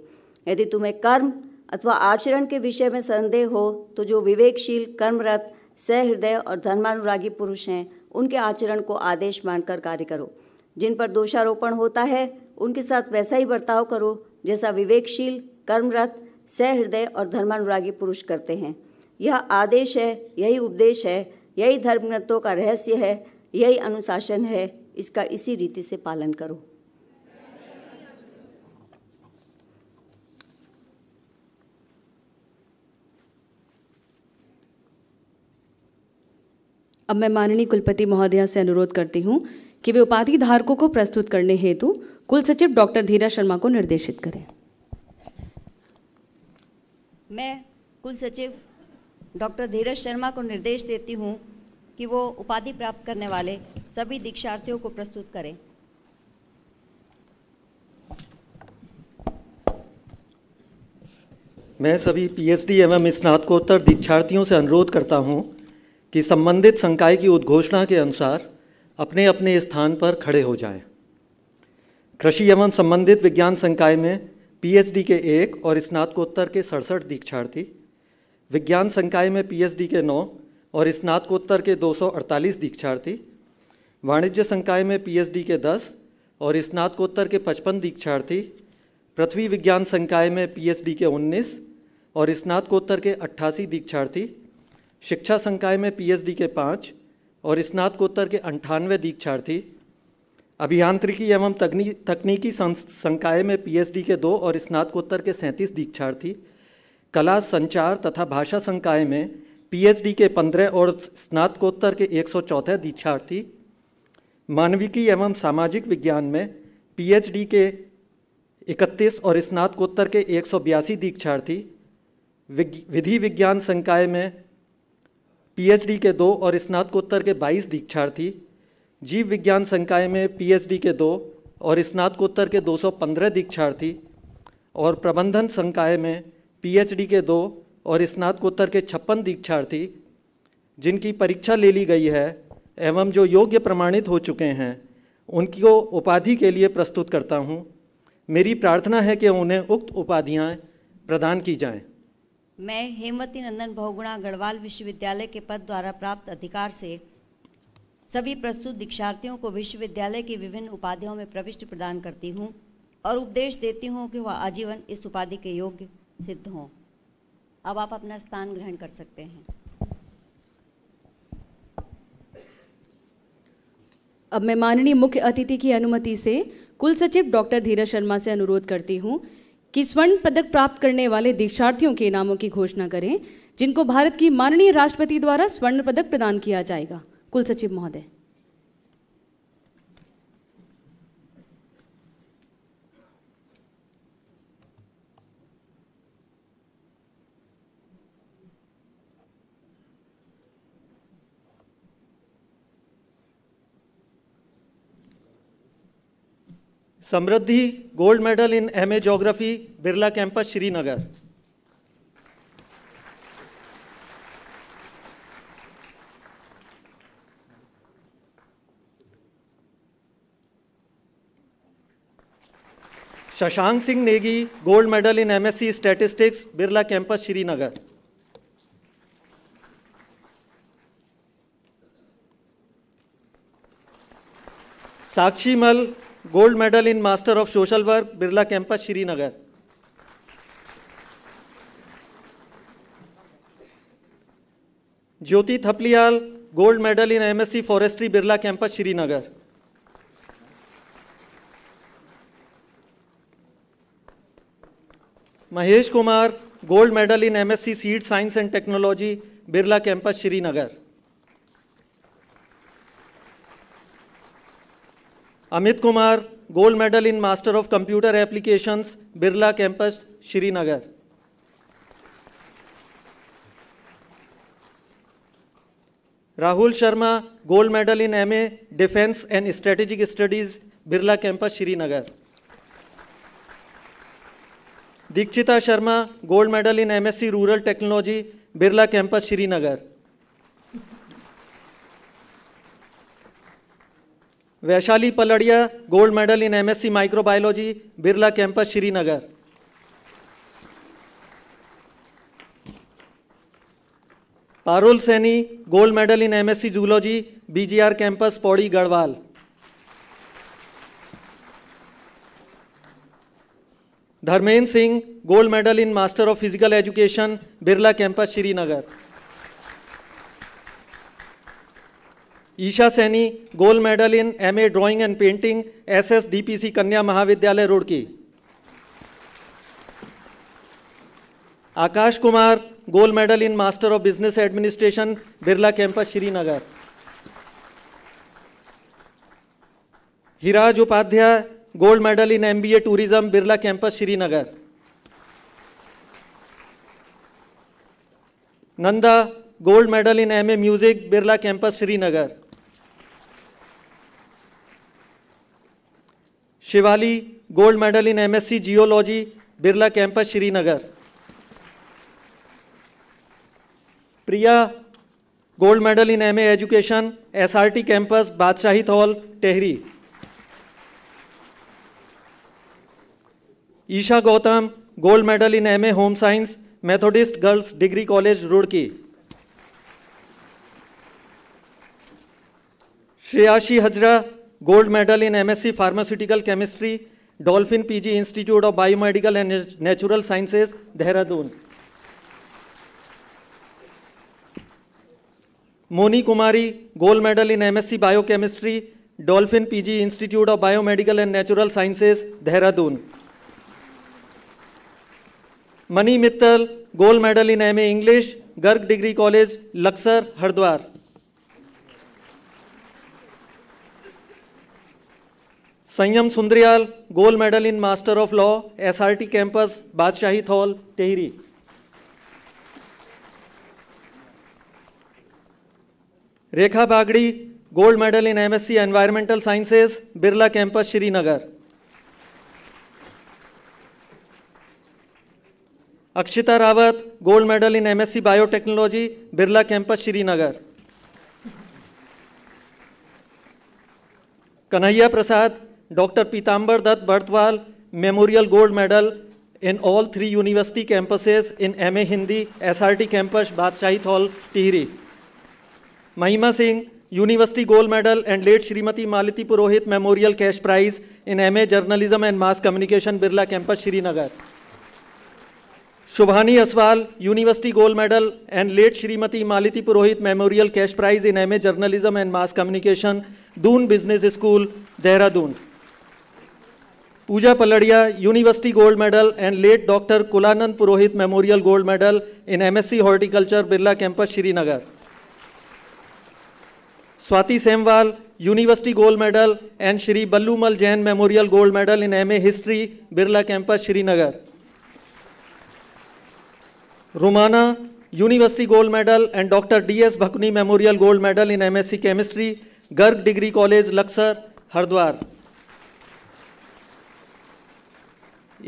यदि तुम्हें कर्म अथवा आचरण के विषय में संदेह हो तो जो विवेकशील कर्मरत सहृदय और धर्मानुरागी पुरुष हैं उनके आचरण को आदेश मानकर कार्य करो जिन पर दोषारोपण होता है उनके साथ वैसा ही बर्ताव करो जैसा विवेकशील कर्मरत सहृदय और धर्मानुरागी पुरुष करते हैं यह आदेश है यही उपदेश है यही धर्म ग्रंथों का रहस्य है यही अनुशासन है इसका इसी रीति से पालन करो अब मैं माननीय कुलपति महोदया से अनुरोध करती हूँ कि वे उपाधि धारकों को प्रस्तुत करने हेतु कुल सचिव डॉक्टर धीरा शर्मा को निर्देशित करें मैं कुल सचिव डॉक्टर धीरज शर्मा को निर्देश देती हूँ कि वो उपाधि प्राप्त करने वाले सभी दीक्षार्थियों को प्रस्तुत करें मैं सभी पीएचडी एवं स्नातकोत्तर दीक्षार्थियों से अनुरोध करता हूं कि संबंधित संकाय की उद्घोषणा के अनुसार अपने अपने स्थान पर खड़े हो जाएं। कृषि एवं संबंधित विज्ञान संकाय में पीएचडी के एक और स्नातकोत्तर के सड़सठ दीक्षार्थी विज्ञान संकाय में पीएचडी के नौ और स्नातकोत्तर के 248 दीक्षार्थी वाणिज्य संकाय में पीएचडी के 10 और स्नातकोत्तर के 55 दीक्षार्थी पृथ्वी विज्ञान संकाय में पीएचडी के 19 और स्नातकोत्तर के 88 दीक्षार्थी शिक्षा संकाय में पीएचडी के पाँच और स्नातकोत्तर के अंठानवे दीक्षार्थी अभियांत्रिकी एवं तकनीकी संकाय में पीएचडी के दो और स्नातकोत्तर के सैंतीस दीक्षार्थी कला संचार तथा भाषा संकाय में पीएचडी के पंद्रह और स्नातकोत्तर के एक सौ चौथे दीक्षार्थी मानविकी एवं सामाजिक विज्ञान में पीएचडी के इकतीस और स्नातकोत्तर के एक सौ बयासी दीक्षार्थी विधि विज्ञान संकाय में पीएचडी के दो और स्नातकोत्तर के बाईस दीक्षार्थी जीव विज्ञान संकाय में पीएचडी के दो और स्नातकोत्तर के 215 दीक्षार्थी और प्रबंधन संकाय में पीएचडी के दो और स्नातकोत्तर के छप्पन दीक्षार्थी जिनकी परीक्षा ले ली गई है एवं जो योग्य प्रमाणित हो चुके हैं उनको उपाधि के लिए प्रस्तुत करता हूँ मेरी प्रार्थना है कि उन्हें उक्त उपाधियाँ प्रदान की जाएं। मैं हेमवती नंदन बहुगुणा गढ़वाल विश्वविद्यालय के पद द्वारा प्राप्त अधिकार से सभी प्रस्तुत दीक्षार्थियों को विश्वविद्यालय की विभिन्न उपाधियों में प्रविष्ट प्रदान करती हूँ और उपदेश देती हूँ कि वह आजीवन इस उपाधि के योग्य सिद्ध हों अब आप अपना स्थान ग्रहण कर सकते हैं अब मैं माननीय मुख्य अतिथि की अनुमति से कुल सचिव डॉक्टर धीरज शर्मा से अनुरोध करती हूं कि स्वर्ण पदक प्राप्त करने वाले दीक्षार्थियों के इनामों की घोषणा करें जिनको भारत की माननीय राष्ट्रपति द्वारा स्वर्ण पदक प्रदान किया जाएगा कुल सचिव महोदय Samriddhi gold medal in MA geography geography Birla campus Srinagar Shashank Singh Negi gold medal in MSc statistics Birla campus Srinagar Sakshi Mal gold medal in master of social work Birla campus Srinagar Jyoti Thapliyal gold medal in MSc forestry Birla campus Srinagar Mahesh Kumar gold medal in MSc seed science and technology Birla campus Srinagar Amit Kumar gold medal in master of computer applications Birla campus Srinagar Rahul Sharma gold medal in MA defence and strategic studies Birla campus Srinagar Dikshita Sharma gold medal in MSc rural technology Birla campus Srinagar Vaishali Paladiya gold medal in MSc microbiology Birla campus Srinagar Parul Saini gold medal in MSc zoology BGR campus Pauri Garhwal Dharmendra Singh gold medal in master of physical education Birla campus Srinagar Isha Saini gold medal in M A drawing and painting S S D P C Kanya Mahavidyalaya Roorkee Aakash Kumar gold medal in master of business administration Birla campus Srinagar Hiraj Upadhyay gold medal in MBA tourism Birla campus Srinagar Nanda gold medal in MA music Birla campus Srinagar Shivali gold medal in MSc geology Birla campus Srinagar Priya gold medal in MA education SRT campus Badshahi hall Tehri Isha Gautam gold medal in MA home science Methodist girls degree college Roorkee Shreyashi Hazra gold medal in MSc pharmaceutical chemistry Dolphin PG institute of biomedical and natural sciences Dehradun Moni Kumari gold medal in MSc biochemistry Dolphin PG institute of biomedical and natural sciences Dehradun Mani Mittal gold medal in MA English Garg degree college Laksar Haridwar Sanyam Sundriyal gold medal in master of law SRT campus Badshahi Thaul Tehri Rekha Bagdi gold medal in MSc environmental sciences Birla campus Srinagar Akshita Rawat gold medal in MSc biotechnology Birla campus Srinagar Kanhaiya Prasad doctor Pitambar Dutt Bhartwal memorial gold medal in all three university campuses in M A Hindi S R T campus Badshahi Thaul Tehri Mahima Singh university gold medal and late Shrimati Malti Purohit memorial cash prize in M A journalism and mass communication Birla campus Srinagar Shubhani Aswal university gold medal and late Shrimati Maliti Purohit memorial cash prize in M A journalism and mass communication Doon business school Dehradun Pooja Paladiya university gold medal and late doctor Kulanand Purohit memorial gold medal in MSc horticulture Birla campus Srinagar Swati Semwal university gold medal and Shri Ballumal Jain memorial gold medal in MA history Birla campus Srinagar Romana university gold medal and doctor D S Bhakni memorial gold medal in M S C chemistry Garg degree college Laksar Haridwar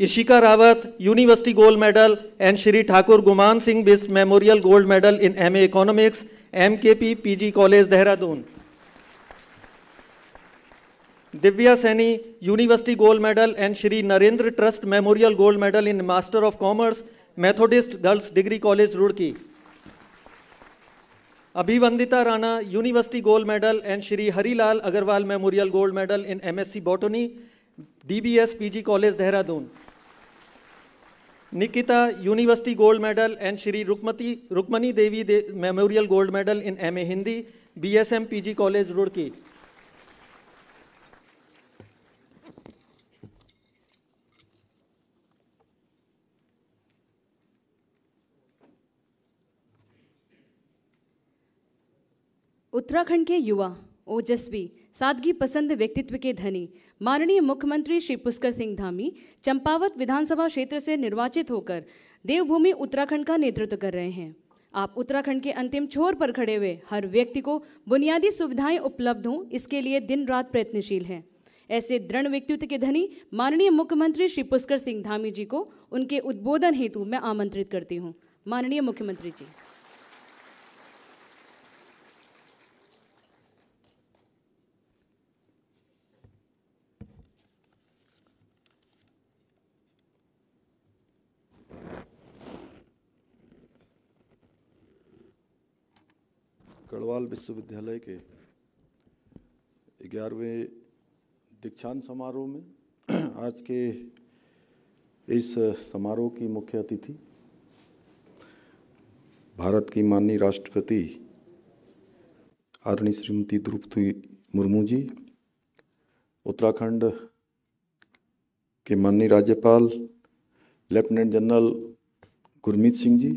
Ishika Rawat university gold medal and Shri Thakur Guman Singh Bisht memorial gold medal in M economics M K P P G college Dehradun Divya Saini university gold medal and Shri Narendra trust memorial gold medal in master of commerce Methodist girls degree college Roorkee Abhivandita Rana university gold medal and Shri Harilal Agarwal memorial gold medal in MSc botany DBS PG college Dehradun Nikita university gold medal and Shri Rukmati Rukmani Devi दे, memorial gold medal in MA Hindi BSM PG college Roorkee Uttarakhand के युवा ओजस्वी सादगी पसंद व्यक्तित्व के धनी माननीय मुख्यमंत्री श्री पुष्कर सिंह धामी चंपावत विधानसभा क्षेत्र से निर्वाचित होकर देवभूमि उत्तराखंड का नेतृत्व कर रहे हैं आप उत्तराखंड के अंतिम छोर पर खड़े हुए हर व्यक्ति को बुनियादी सुविधाएं उपलब्ध हों इसके लिए दिन रात प्रयत्नशील हैं ऐसे दृढ़ व्यक्तित्व के धनी माननीय मुख्यमंत्री श्री पुष्कर सिंह धामी जी को उनके उद्बोधन हेतु मैं आमंत्रित करती हूँ माननीय मुख्यमंत्री जी गढ़वाल विश्वविद्यालय के ग्यारहवें दीक्षांत समारोह में आज के इस समारोह की मुख्य अतिथि भारत की माननीय राष्ट्रपति आदरणीय श्रीमती द्रौपदी मुर्मू जी उत्तराखंड के माननीय राज्यपाल लेफ्टिनेंट जनरल गुरमीत सिंह जी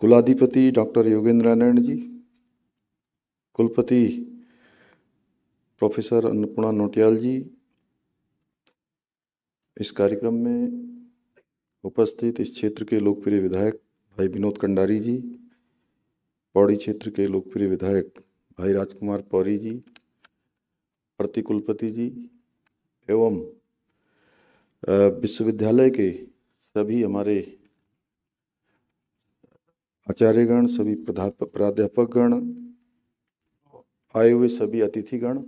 कुलाधिपति डॉक्टर योगेंद्र नारायण जी कुलपति प्रोफेसर अन्नपूर्णा नोटियाल जी इस कार्यक्रम में उपस्थित इस क्षेत्र के लोकप्रिय विधायक भाई विनोद कंडारी जी पौड़ी क्षेत्र के लोकप्रिय विधायक भाई राजकुमार पौरी जी प्रतिकुलपति जी एवं विश्वविद्यालय के सभी हमारे आचार्यगण सभी प्राध्यापकगण आए हुए सभी अतिथिगण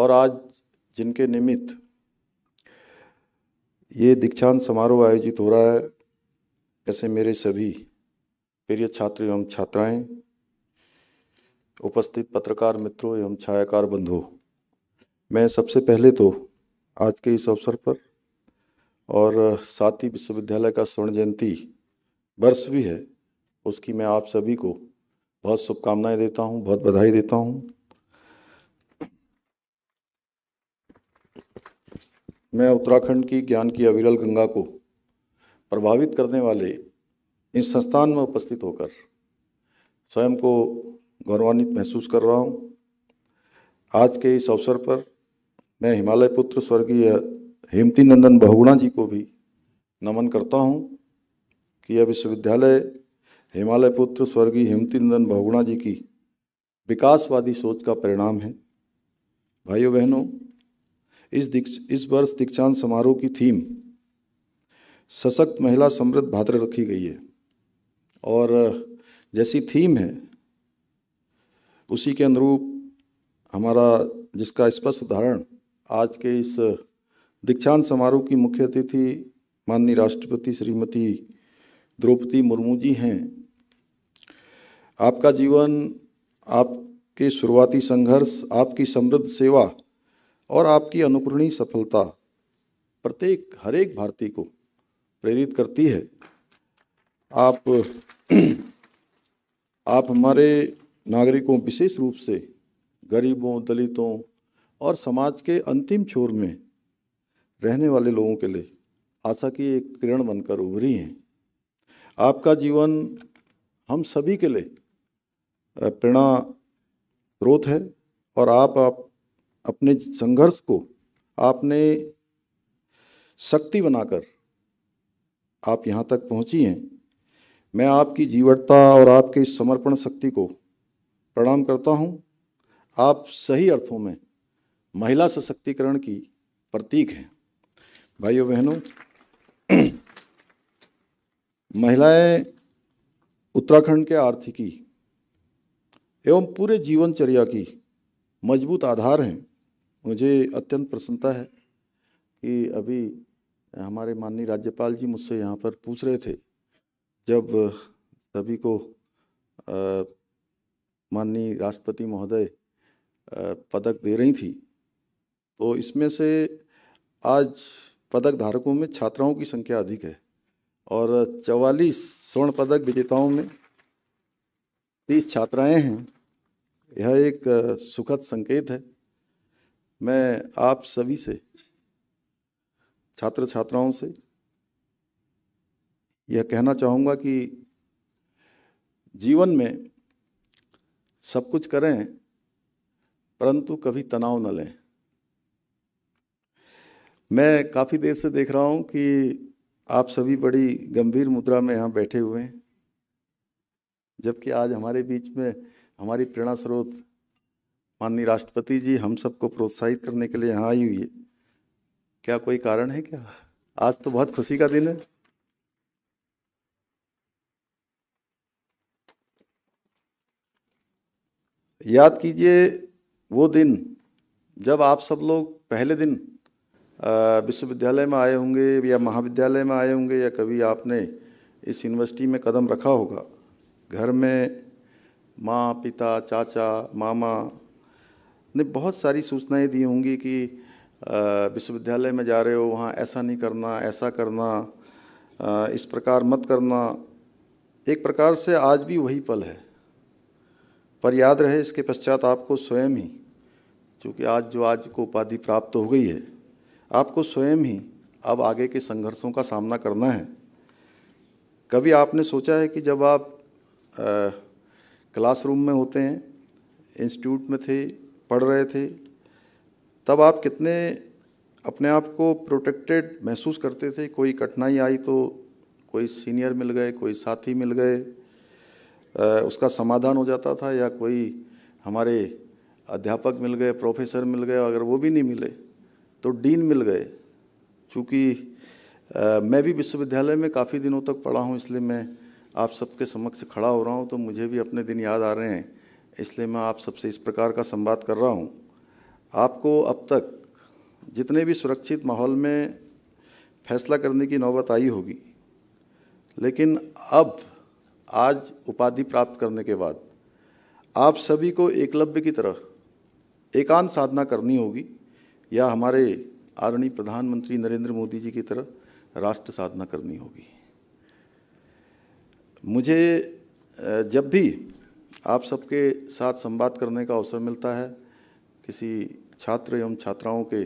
और आज जिनके निमित्त ये दीक्षांत समारोह आयोजित हो रहा है ऐसे मेरे सभी प्रिय छात्र एवं छात्राएं उपस्थित पत्रकार मित्रों एवं छायाकार बंधु मैं सबसे पहले तो आज के इस अवसर पर और साथ ही विश्वविद्यालय का स्वर्ण जयंती वर्ष भी है उसकी मैं आप सभी को बहुत शुभकामनाएं देता हूं बहुत बधाई देता हूं मैं उत्तराखंड की ज्ञान की अविरल गंगा को प्रभावित करने वाले इस संस्थान में उपस्थित होकर स्वयं को गौरवान्वित महसूस कर रहा हूँ आज के इस अवसर पर मैं हिमालय पुत्र स्वर्गीय हेमती नंदन बहुगुणा जी को भी नमन करता हूँ कि यह विश्वविद्यालय हिमालय पुत्र स्वर्गीय हिमतिंदन बहुगुणा जी की विकासवादी सोच का परिणाम है भाइयों बहनों इस दीक्ष इस वर्ष दीक्षांत समारोह की थीम सशक्त महिला समृद्ध भाद्र रखी गई है और जैसी थीम है उसी के अनुरूप हमारा जिसका स्पष्ट उदाहरण आज के इस दीक्षांत समारोह की मुख्य अतिथि माननीय राष्ट्रपति श्रीमती द्रौपदी मुर्मू जी हैं आपका जीवन आपके शुरुआती संघर्ष आपकी समृद्ध सेवा और आपकी अनुकरणीय सफलता प्रत्येक हर एक भारतीय को प्रेरित करती है आप आप हमारे नागरिकों विशेष रूप से गरीबों दलितों और समाज के अंतिम छोर में रहने वाले लोगों के लिए आशा की एक किरण बनकर उभरी हैं आपका जीवन हम सभी के लिए प्रेरणा स्रोत है और आप, आप अपने संघर्ष को आपने शक्ति बनाकर आप यहाँ तक पहुँची हैं मैं आपकी जीवटता और आपके समर्पण शक्ति को प्रणाम करता हूँ आप सही अर्थों में महिला सशक्तिकरण की प्रतीक हैं भाइयों बहनों महिलाएं उत्तराखंड के आर्थिकी एवं पूरे जीवनचर्या की मजबूत आधार हैं मुझे अत्यंत प्रसन्नता है कि अभी हमारे माननीय राज्यपाल जी मुझसे यहाँ पर पूछ रहे थे जब सभी को माननीय राष्ट्रपति महोदय पदक दे रही थी तो इसमें से आज पदक धारकों में छात्राओं की संख्या अधिक है और चवालीस स्वर्ण पदक विजेताओं में तीस छात्राएं हैं यह एक सुखद संकेत है मैं आप सभी से छात्र छात्राओं से यह कहना चाहूँगा कि जीवन में सब कुछ करें परंतु कभी तनाव न लें मैं काफ़ी देर से देख रहा हूँ कि आप सभी बड़ी गंभीर मुद्रा में यहाँ बैठे हुए हैं जबकि आज हमारे बीच में हमारी प्रेरणा स्रोत माननीय राष्ट्रपति जी हम सबको प्रोत्साहित करने के लिए यहाँ आई हुई है क्या कोई कारण है क्या आज तो बहुत खुशी का दिन है याद कीजिए वो दिन जब आप सब लोग पहले दिन विश्वविद्यालय में आए होंगे या महाविद्यालय में आए होंगे या कभी आपने इस यूनिवर्सिटी में कदम रखा होगा घर में माँ पिता चाचा मामा ने बहुत सारी सूचनाएं दी होंगी कि विश्वविद्यालय में जा रहे हो वहाँ ऐसा नहीं करना ऐसा करना आ, इस प्रकार मत करना एक प्रकार से आज भी वही पल है पर याद रहे इसके पश्चात आपको स्वयं ही क्योंकि आज जो आज को उपाधि प्राप्त हो गई है आपको स्वयं ही अब आगे के संघर्षों का सामना करना है कभी आपने सोचा है कि जब आप क्लासरूम में होते हैं इंस्टीट्यूट में थे पढ़ रहे थे तब आप कितने अपने आप को प्रोटेक्टेड महसूस करते थे कोई कठिनाई आई तो कोई सीनियर मिल गए कोई साथी मिल गए उसका समाधान हो जाता था या कोई हमारे अध्यापक मिल गए प्रोफेसर मिल गए अगर वो भी नहीं मिले तो डीन मिल गए चूँकि मैं भी विश्वविद्यालय में काफ़ी दिनों तक पढ़ा हूँ इसलिए मैं आप सबके समक्ष खड़ा हो रहा हूँ तो मुझे भी अपने दिन याद आ रहे हैं इसलिए मैं आप सबसे इस प्रकार का संवाद कर रहा हूँ आपको अब तक जितने भी सुरक्षित माहौल में फैसला करने की नौबत आई होगी लेकिन अब आज उपाधि प्राप्त करने के बाद आप सभी को एकलव्य की तरह एकांत साधना करनी होगी या हमारे आदरणीय प्रधानमंत्री नरेंद्र मोदी जी की तरह राष्ट्र साधना करनी होगी मुझे जब भी आप सबके साथ संवाद करने का अवसर मिलता है किसी छात्र एवं छात्राओं के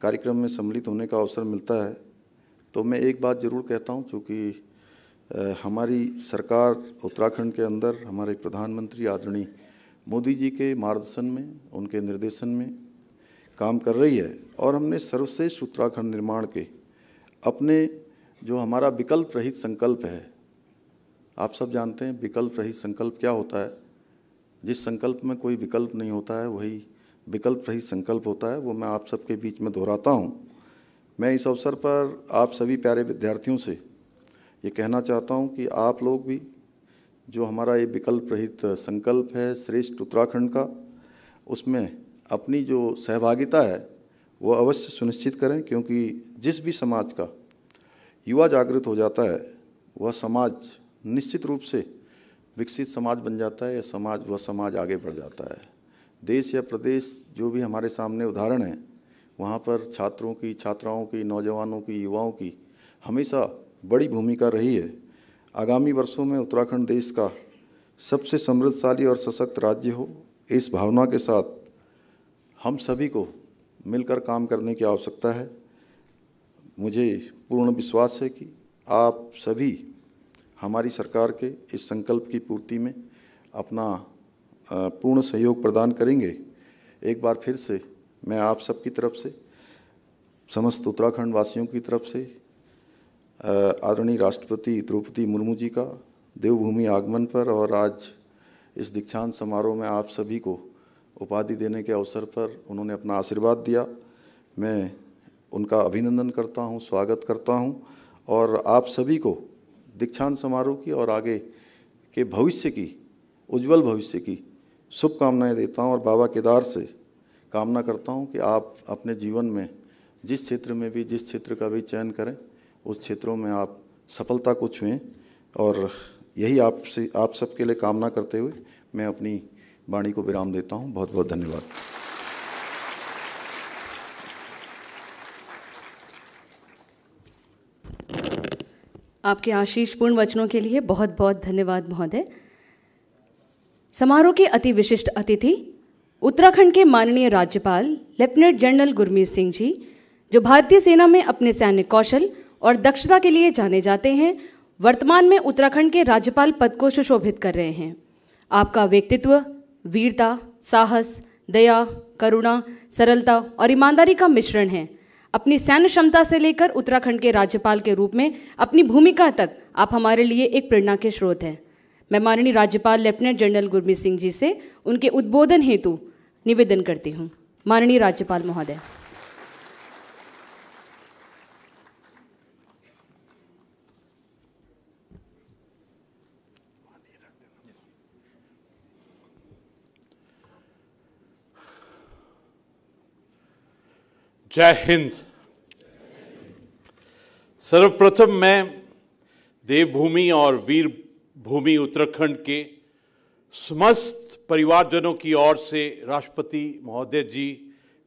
कार्यक्रम में सम्मिलित होने का अवसर मिलता है तो मैं एक बात ज़रूर कहता हूँ चूँकि हमारी सरकार उत्तराखंड के अंदर हमारे प्रधानमंत्री आदरणीय मोदी जी के मार्गदर्शन में उनके निर्देशन में काम कर रही है और हमने सर्वश्रेष्ठ उत्तराखंड निर्माण के अपने जो हमारा विकल्प रहित संकल्प है आप सब जानते हैं विकल्प रहित संकल्प क्या होता है जिस संकल्प में कोई विकल्प नहीं होता है वही विकल्प रहित संकल्प होता है वो मैं आप सबके बीच में दोहराता हूँ मैं इस अवसर पर आप सभी प्यारे विद्यार्थियों से ये कहना चाहता हूँ कि आप लोग भी जो हमारा ये विकल्प रहित संकल्प है श्रेष्ठ उत्तराखंड का उसमें अपनी जो सहभागिता है वो अवश्य सुनिश्चित करें क्योंकि जिस भी समाज का युवा जागृत हो जाता है वह समाज निश्चित रूप से विकसित समाज बन जाता है या समाज वह समाज आगे बढ़ जाता है देश या प्रदेश जो भी हमारे सामने उदाहरण है वहाँ पर छात्रों की छात्राओं की नौजवानों की युवाओं की हमेशा बड़ी भूमिका रही है आगामी वर्षों में उत्तराखंड देश का सबसे समृद्धशाली और सशक्त राज्य हो इस भावना के साथ हम सभी को मिलकर काम करने की आवश्यकता है मुझे पूर्ण विश्वास है कि आप सभी हमारी सरकार के इस संकल्प की पूर्ति में अपना पूर्ण सहयोग प्रदान करेंगे एक बार फिर से मैं आप सब की तरफ से समस्त उत्तराखंड वासियों की तरफ से आदरणीय राष्ट्रपति द्रौपदी मुर्मू जी का देवभूमि आगमन पर और आज इस दीक्षांत समारोह में आप सभी को उपाधि देने के अवसर पर उन्होंने अपना आशीर्वाद दिया मैं उनका अभिनंदन करता हूं, स्वागत करता हूं और आप सभी को दीक्षांत समारोह की और आगे के भविष्य की उज्जवल भविष्य की शुभकामनाएं देता हूं और बाबा केदार से कामना करता हूं कि आप अपने जीवन में जिस क्षेत्र में भी जिस क्षेत्र का भी चयन करें उस क्षेत्रों में आप सफलता को छुएं और यही आपसे आप सबके लिए कामना करते हुए मैं अपनी वाणी को विराम देता हूँ बहुत बहुत धन्यवाद आपके आशीषपूर्ण वचनों के लिए बहुत बहुत धन्यवाद महोदय समारोह के अति विशिष्ट अतिथि उत्तराखंड के माननीय राज्यपाल लेफ्टिनेंट जनरल गुरमीत सिंह जी जो भारतीय सेना में अपने सैन्य कौशल और दक्षता के लिए जाने जाते हैं वर्तमान में उत्तराखंड के राज्यपाल पद को सुशोभित कर रहे हैं आपका व्यक्तित्व वीरता साहस दया करुणा सरलता और ईमानदारी का मिश्रण है अपनी सैन्य क्षमता से लेकर उत्तराखंड के राज्यपाल के रूप में अपनी भूमिका तक आप हमारे लिए एक प्रेरणा के स्रोत हैं मैं माननीय राज्यपाल लेफ्टिनेंट जनरल गुरमीत सिंह जी से उनके उद्बोधन हेतु निवेदन करती हूँ माननीय राज्यपाल महोदय जय हिंद सर्वप्रथम मैं देवभूमि और वीर भूमि उत्तराखंड के समस्त परिवारजनों की ओर से राष्ट्रपति महोदय जी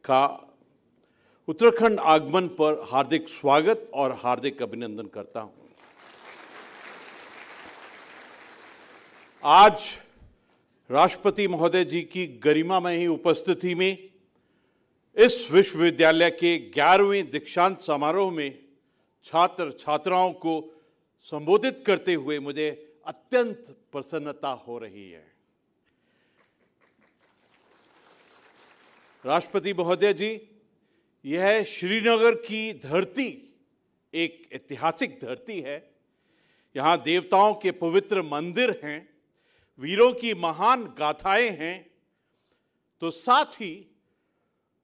का उत्तराखंड आगमन पर हार्दिक स्वागत और हार्दिक अभिनंदन करता हूं आज राष्ट्रपति महोदय जी की गरिमा में ही उपस्थिति में इस विश्वविद्यालय के ग्यारहवीं दीक्षांत समारोह में छात्र छात्राओं को संबोधित करते हुए मुझे अत्यंत प्रसन्नता हो रही है राष्ट्रपति महोदय जी यह श्रीनगर की धरती एक ऐतिहासिक धरती है यहाँ देवताओं के पवित्र मंदिर हैं वीरों की महान गाथाएं हैं तो साथ ही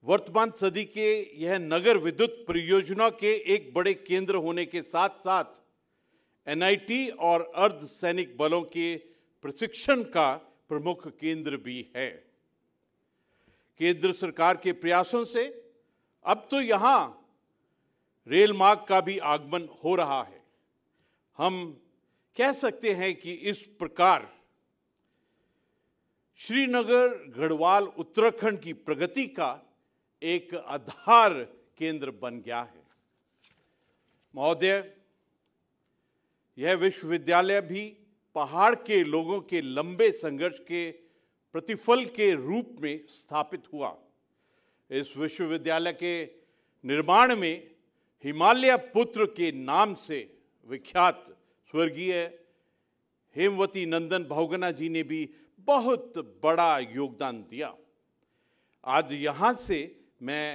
वर्तमान सदी के यह नगर विद्युत परियोजना के एक बड़े केंद्र होने के साथ साथ एनआईटी और सैनिक बलों के प्रशिक्षण का प्रमुख केंद्र भी है केंद्र सरकार के प्रयासों से अब तो यहां रेल मार्ग का भी आगमन हो रहा है हम कह सकते हैं कि इस प्रकार श्रीनगर गढ़वाल उत्तराखंड की प्रगति का एक आधार केंद्र बन गया है महोदय यह विश्वविद्यालय भी पहाड़ के लोगों के लंबे संघर्ष के प्रतिफल के रूप में स्थापित हुआ इस विश्वविद्यालय के निर्माण में हिमालय पुत्र के नाम से विख्यात स्वर्गीय हेमवती नंदन भावगना जी ने भी बहुत बड़ा योगदान दिया आज यहां से मैं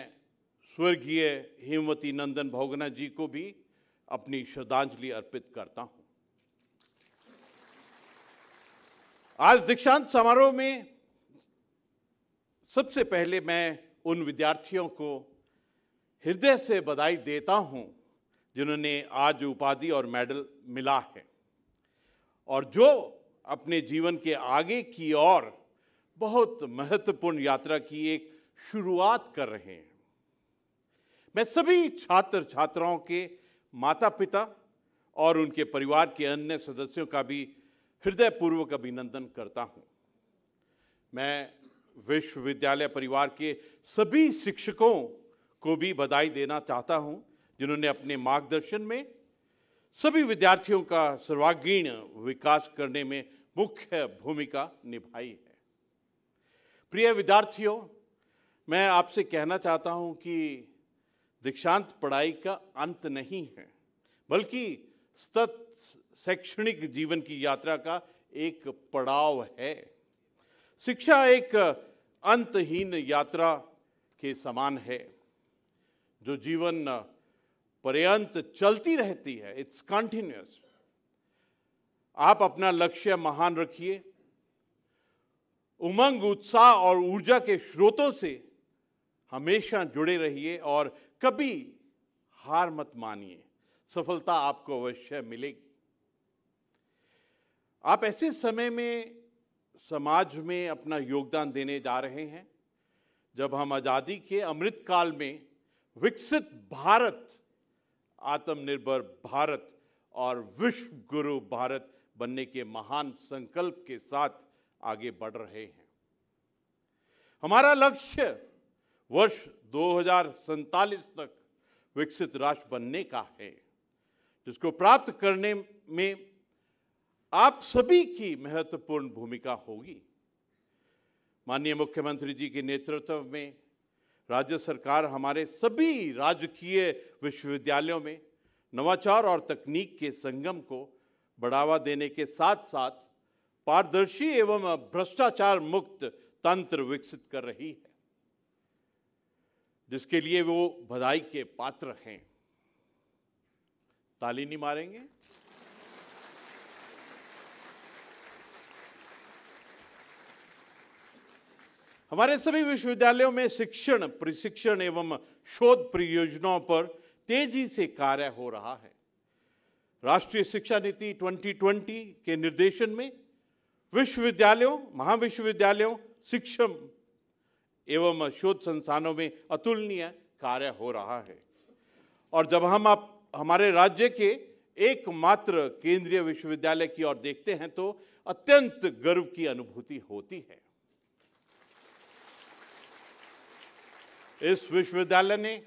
स्वर्गीय हेमवती नंदन भोगना जी को भी अपनी श्रद्धांजलि अर्पित करता हूं आज दीक्षांत समारोह में सबसे पहले मैं उन विद्यार्थियों को हृदय से बधाई देता हूं जिन्होंने आज उपाधि और मेडल मिला है और जो अपने जीवन के आगे की ओर बहुत महत्वपूर्ण यात्रा की एक शुरुआत कर रहे हैं मैं सभी छात्र छात्राओं के माता पिता और उनके परिवार के अन्य सदस्यों का भी हृदयपूर्वक अभिनंदन करता हूं मैं विश्वविद्यालय परिवार के सभी शिक्षकों को भी बधाई देना चाहता हूं जिन्होंने अपने मार्गदर्शन में सभी विद्यार्थियों का सर्वागीण विकास करने में मुख्य भूमिका निभाई है प्रिय विद्यार्थियों मैं आपसे कहना चाहता हूं कि दीक्षांत पढ़ाई का अंत नहीं है बल्कि सतत शैक्षणिक जीवन की यात्रा का एक पड़ाव है शिक्षा एक अंतहीन यात्रा के समान है जो जीवन पर्यंत चलती रहती है इट्स कंटिन्यूस आप अपना लक्ष्य महान रखिए उमंग उत्साह और ऊर्जा के स्रोतों से हमेशा जुड़े रहिए और कभी हार मत मानिए सफलता आपको अवश्य मिलेगी आप ऐसे समय में समाज में अपना योगदान देने जा रहे हैं जब हम आज़ादी के अमृत काल में विकसित भारत आत्मनिर्भर भारत और विश्व गुरु भारत बनने के महान संकल्प के साथ आगे बढ़ रहे हैं हमारा लक्ष्य वर्ष दो तक विकसित राष्ट्र बनने का है जिसको प्राप्त करने में आप सभी की महत्वपूर्ण भूमिका होगी माननीय मुख्यमंत्री जी के नेतृत्व में राज्य सरकार हमारे सभी राजकीय विश्वविद्यालयों में नवाचार और तकनीक के संगम को बढ़ावा देने के साथ साथ पारदर्शी एवं भ्रष्टाचार मुक्त तंत्र विकसित कर रही है जिसके लिए वो बधाई के पात्र हैं ताली नहीं मारेंगे हमारे सभी विश्वविद्यालयों में शिक्षण प्रशिक्षण एवं शोध परियोजनाओं पर तेजी से कार्य हो रहा है राष्ट्रीय शिक्षा नीति 2020 के निर्देशन में विश्वविद्यालयों महाविश्वविद्यालयों शिक्षण एवं शोध संस्थानों में अतुलनीय कार्य हो रहा है और जब हम आप हमारे राज्य के एकमात्र केंद्रीय विश्वविद्यालय की ओर देखते हैं तो अत्यंत गर्व की अनुभूति होती है इस विश्वविद्यालय ने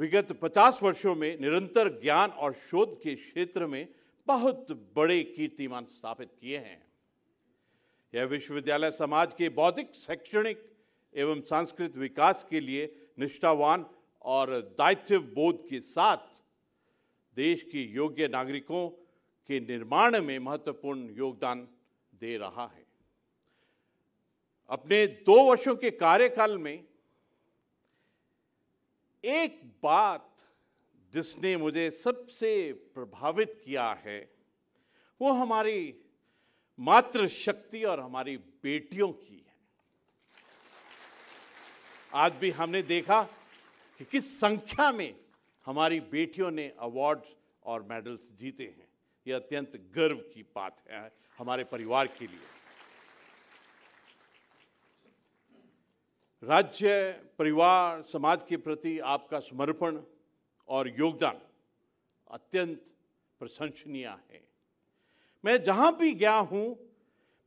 विगत 50 वर्षों में निरंतर ज्ञान और शोध के क्षेत्र में बहुत बड़े कीर्तिमान स्थापित किए हैं यह विश्वविद्यालय समाज के बौद्धिक शैक्षणिक एवं सांस्कृतिक विकास के लिए निष्ठावान और दायित्व बोध के साथ देश के योग्य नागरिकों के निर्माण में महत्वपूर्ण योगदान दे रहा है अपने दो वर्षों के कार्यकाल में एक बात जिसने मुझे सबसे प्रभावित किया है वो हमारी मात्र शक्ति और हमारी बेटियों की है आज भी हमने देखा कि किस संख्या में हमारी बेटियों ने अवार्ड और मेडल्स जीते हैं यह अत्यंत गर्व की बात है हमारे परिवार के लिए राज्य परिवार समाज के प्रति आपका समर्पण और योगदान अत्यंत प्रशंसनीय है मैं जहां भी गया हूं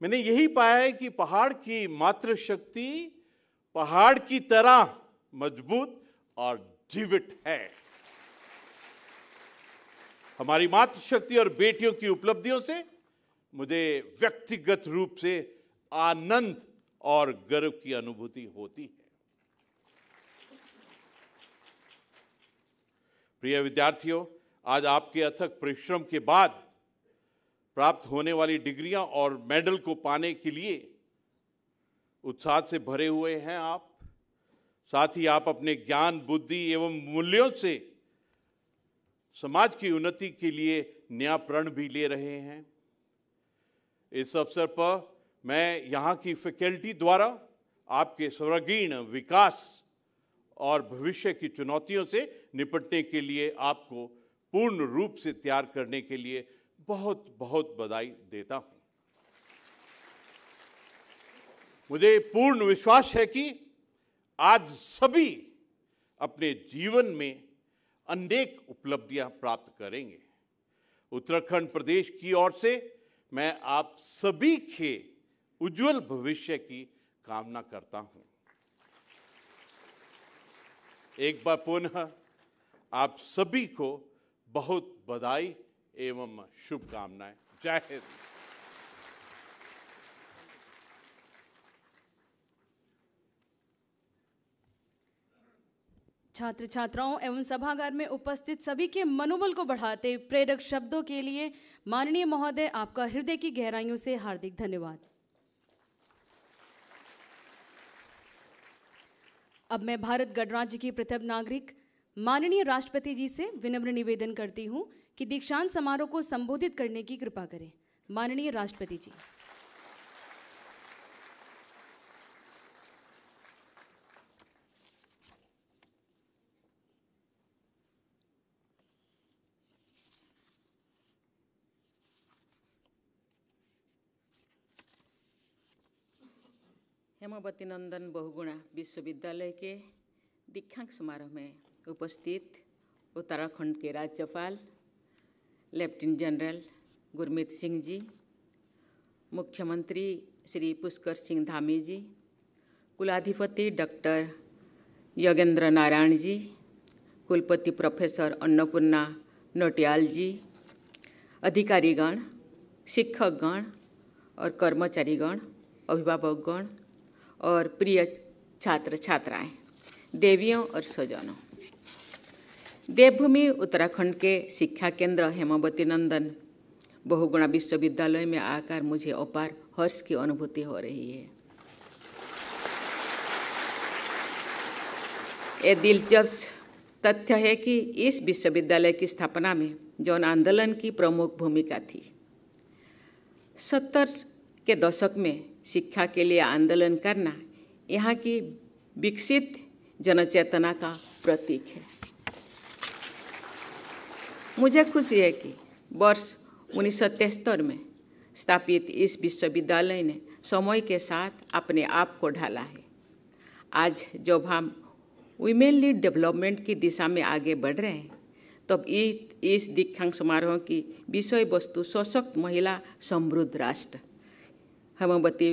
मैंने यही पाया है कि पहाड़ की मातृशक्ति पहाड़ की तरह मजबूत और जीवित है हमारी मातृशक्ति और बेटियों की उपलब्धियों से मुझे व्यक्तिगत रूप से आनंद और गर्व की अनुभूति होती है प्रिय विद्यार्थियों आज आपके अथक परिश्रम के बाद प्राप्त होने वाली डिग्रियां और मेडल को पाने के लिए उत्साह से भरे हुए हैं आप साथ ही आप अपने ज्ञान बुद्धि एवं मूल्यों से समाज की उन्नति के लिए नया प्रण भी ले रहे हैं इस अवसर पर मैं यहाँ की फैकल्टी द्वारा आपके स्वर्गीण विकास और भविष्य की चुनौतियों से निपटने के लिए आपको पूर्ण रूप से तैयार करने के लिए बहुत बहुत बधाई देता हूं मुझे पूर्ण विश्वास है कि आज सभी अपने जीवन में अनेक उपलब्धियां प्राप्त करेंगे उत्तराखंड प्रदेश की ओर से मैं आप सभी के उज्जवल भविष्य की कामना करता हूं एक बार पुनः आप सभी को बहुत बधाई एवं शुभकामनाएं जय हिंद छात्र छात्राओं एवं सभागार में उपस्थित सभी के मनोबल को बढ़ाते प्रेरक शब्दों के लिए माननीय महोदय आपका हृदय की गहराइयों से हार्दिक धन्यवाद अब मैं भारत गणराज्य की प्रथम नागरिक माननीय राष्ट्रपति जी से विनम्र निवेदन करती हूँ कि दीक्षांत समारोह को संबोधित करने की कृपा करें माननीय राष्ट्रपति जी हेमावती नंदन बहुगुणा विश्वविद्यालय के दीक्षांत समारोह में उपस्थित उत्तराखंड के राज्यपाल लेफ्टिनेंट जनरल गुरमीत सिंह जी मुख्यमंत्री श्री पुष्कर सिंह धामी जी कुलाधिपति डॉक्टर योगेंद्र नारायण जी कुलपति प्रोफेसर अन्नपूर्णा नोटियाल जी अधिकारीगण शिक्षकगण और कर्मचारीगण अभिभावकगण और प्रिय छात्र छात्राएं देवियों और स्वजनों देवभूमि उत्तराखंड के शिक्षा केंद्र हेमावती नंदन बहुगुणा विश्वविद्यालय में आकर मुझे अपार हर्ष की अनुभूति हो रही है ये दिलचस्प तथ्य है कि इस विश्वविद्यालय की स्थापना में जौन आंदोलन की प्रमुख भूमिका थी सत्तर के दशक में शिक्षा के लिए आंदोलन करना यहाँ की विकसित जनचेतना का प्रतीक है मुझे खुशी है कि वर्ष उन्नीस में स्थापित इस विश्वविद्यालय ने समय के साथ अपने आप को ढाला है आज जब हम वीमेन लीड डेवलपमेंट की दिशा में आगे बढ़ रहे हैं तब तो इस दीक्षांत समारोह की विषय वस्तु सशक्त महिला समृद्ध राष्ट्र हेमावती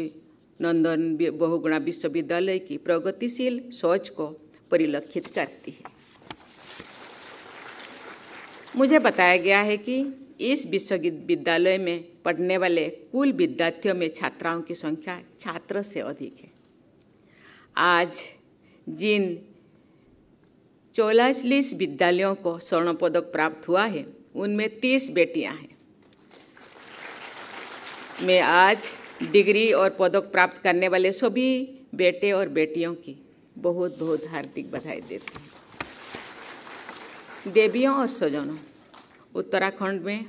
नंदन बहुगुणा विश्वविद्यालय की प्रगतिशील सोच को परिलक्षित करती है मुझे बताया गया है कि इस विश्वविद्यालय में पढ़ने वाले कुल विद्यार्थियों में छात्राओं की संख्या छात्र से अधिक है आज जिन चौलाचलीस विद्यालयों को स्वर्ण पदक प्राप्त हुआ है उनमें तीस बेटियां हैं मैं आज डिग्री और पदक प्राप्त करने वाले सभी बेटे और बेटियों की बहुत बहुत हार्दिक बधाई देती हूँ देवियों और स्वजनों उत्तराखंड में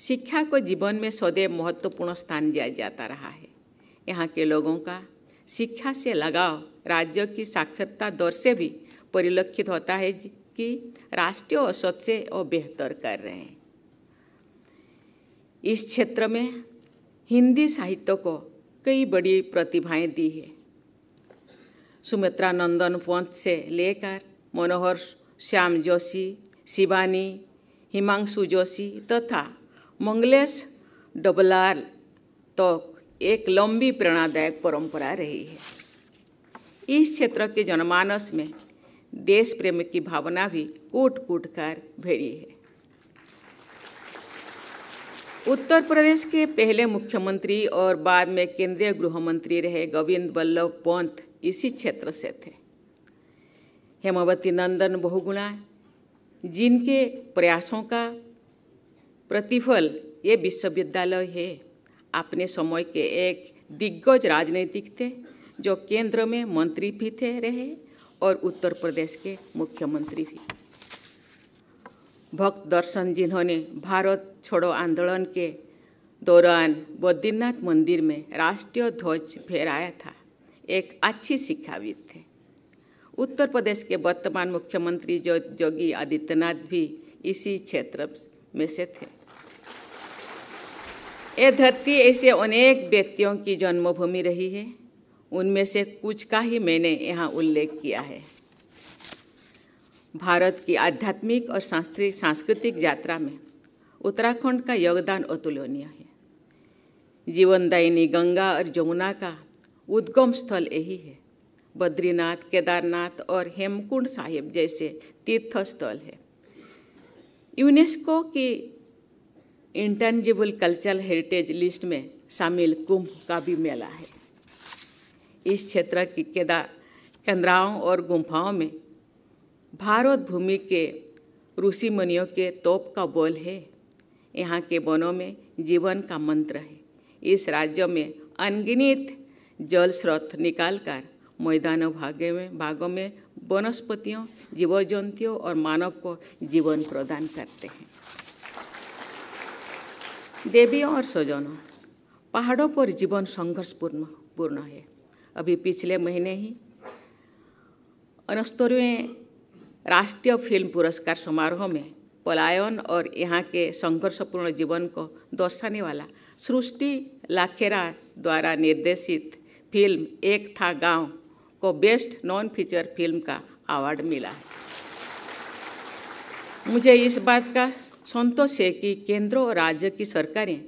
शिक्षा को जीवन में सदैव महत्वपूर्ण स्थान दिया जाता रहा है यहाँ के लोगों का शिक्षा से लगाव राज्य की साक्षरता दर से भी परिलक्षित होता है कि राष्ट्रीय औसत से और बेहतर कर रहे हैं इस क्षेत्र में हिंदी साहित्य को कई बड़ी प्रतिभाएं दी है सुमित्रा नंदन पंत से लेकर मनोहर श्याम जोशी शिवानी हिमांशु जोशी तथा मंगलेश डबलार तो एक लंबी प्रेरणादायक परंपरा रही है इस क्षेत्र के जनमानस में देश प्रेम की भावना भी कूट कूट कर भरी है उत्तर प्रदेश के पहले मुख्यमंत्री और बाद में केंद्रीय गृह मंत्री रहे गोविंद वल्लभ पंत इसी क्षेत्र से थे हेमावती नंदन बहुगुणा जिनके प्रयासों का प्रतिफल ये विश्वविद्यालय है अपने समय के एक दिग्गज राजनीतिक थे जो केंद्र में मंत्री भी थे रहे और उत्तर प्रदेश के मुख्यमंत्री भी भक्त दर्शन जिन्होंने भारत छोड़ो आंदोलन के दौरान बद्रीनाथ मंदिर में राष्ट्रीय ध्वज फहराया था एक अच्छी शिक्षाविद थे उत्तर प्रदेश के वर्तमान मुख्यमंत्री जो योगी आदित्यनाथ भी इसी क्षेत्र में से थे ये धरती ऐसे अनेक व्यक्तियों की जन्मभूमि रही है उनमें से कुछ का ही मैंने यहाँ उल्लेख किया है भारत की आध्यात्मिक और सांस्कृतिक सांस्कृतिक यात्रा में उत्तराखंड का योगदान अतुलनीय है जीवनदायिनी गंगा और यमुना का उद्गम स्थल यही है बद्रीनाथ केदारनाथ और हेमकुंड साहिब जैसे तीर्थ स्थल है यूनेस्को की इंटेंजिबल कल्चरल हेरिटेज लिस्ट में शामिल कुंभ का भी मेला है इस क्षेत्र की केदार केंद्राओं और गुम्फाओं में भारत भूमि के ऋषि मुनियों के तोप का बोल है यहाँ के वनों में जीवन का मंत्र है इस राज्य में अनगिनित जल स्रोत निकालकर मैदान भागे में भागों में वनस्पतियों जीव जंतुओं और मानव को जीवन प्रदान करते हैं देवियों और स्वजनों पहाड़ों पर जीवन पूर्ण पूर्ण है अभी पिछले महीने ही अनस्तरवें राष्ट्रीय फिल्म पुरस्कार समारोह में पलायन और यहाँ के संघर्षपूर्ण जीवन को दर्शाने वाला सृष्टि लाखेरा द्वारा निर्देशित फिल्म एक था गांव को बेस्ट नॉन फीचर फिल्म का अवार्ड मिला है मुझे इस बात का संतोष है कि केंद्र और राज्य की सरकारें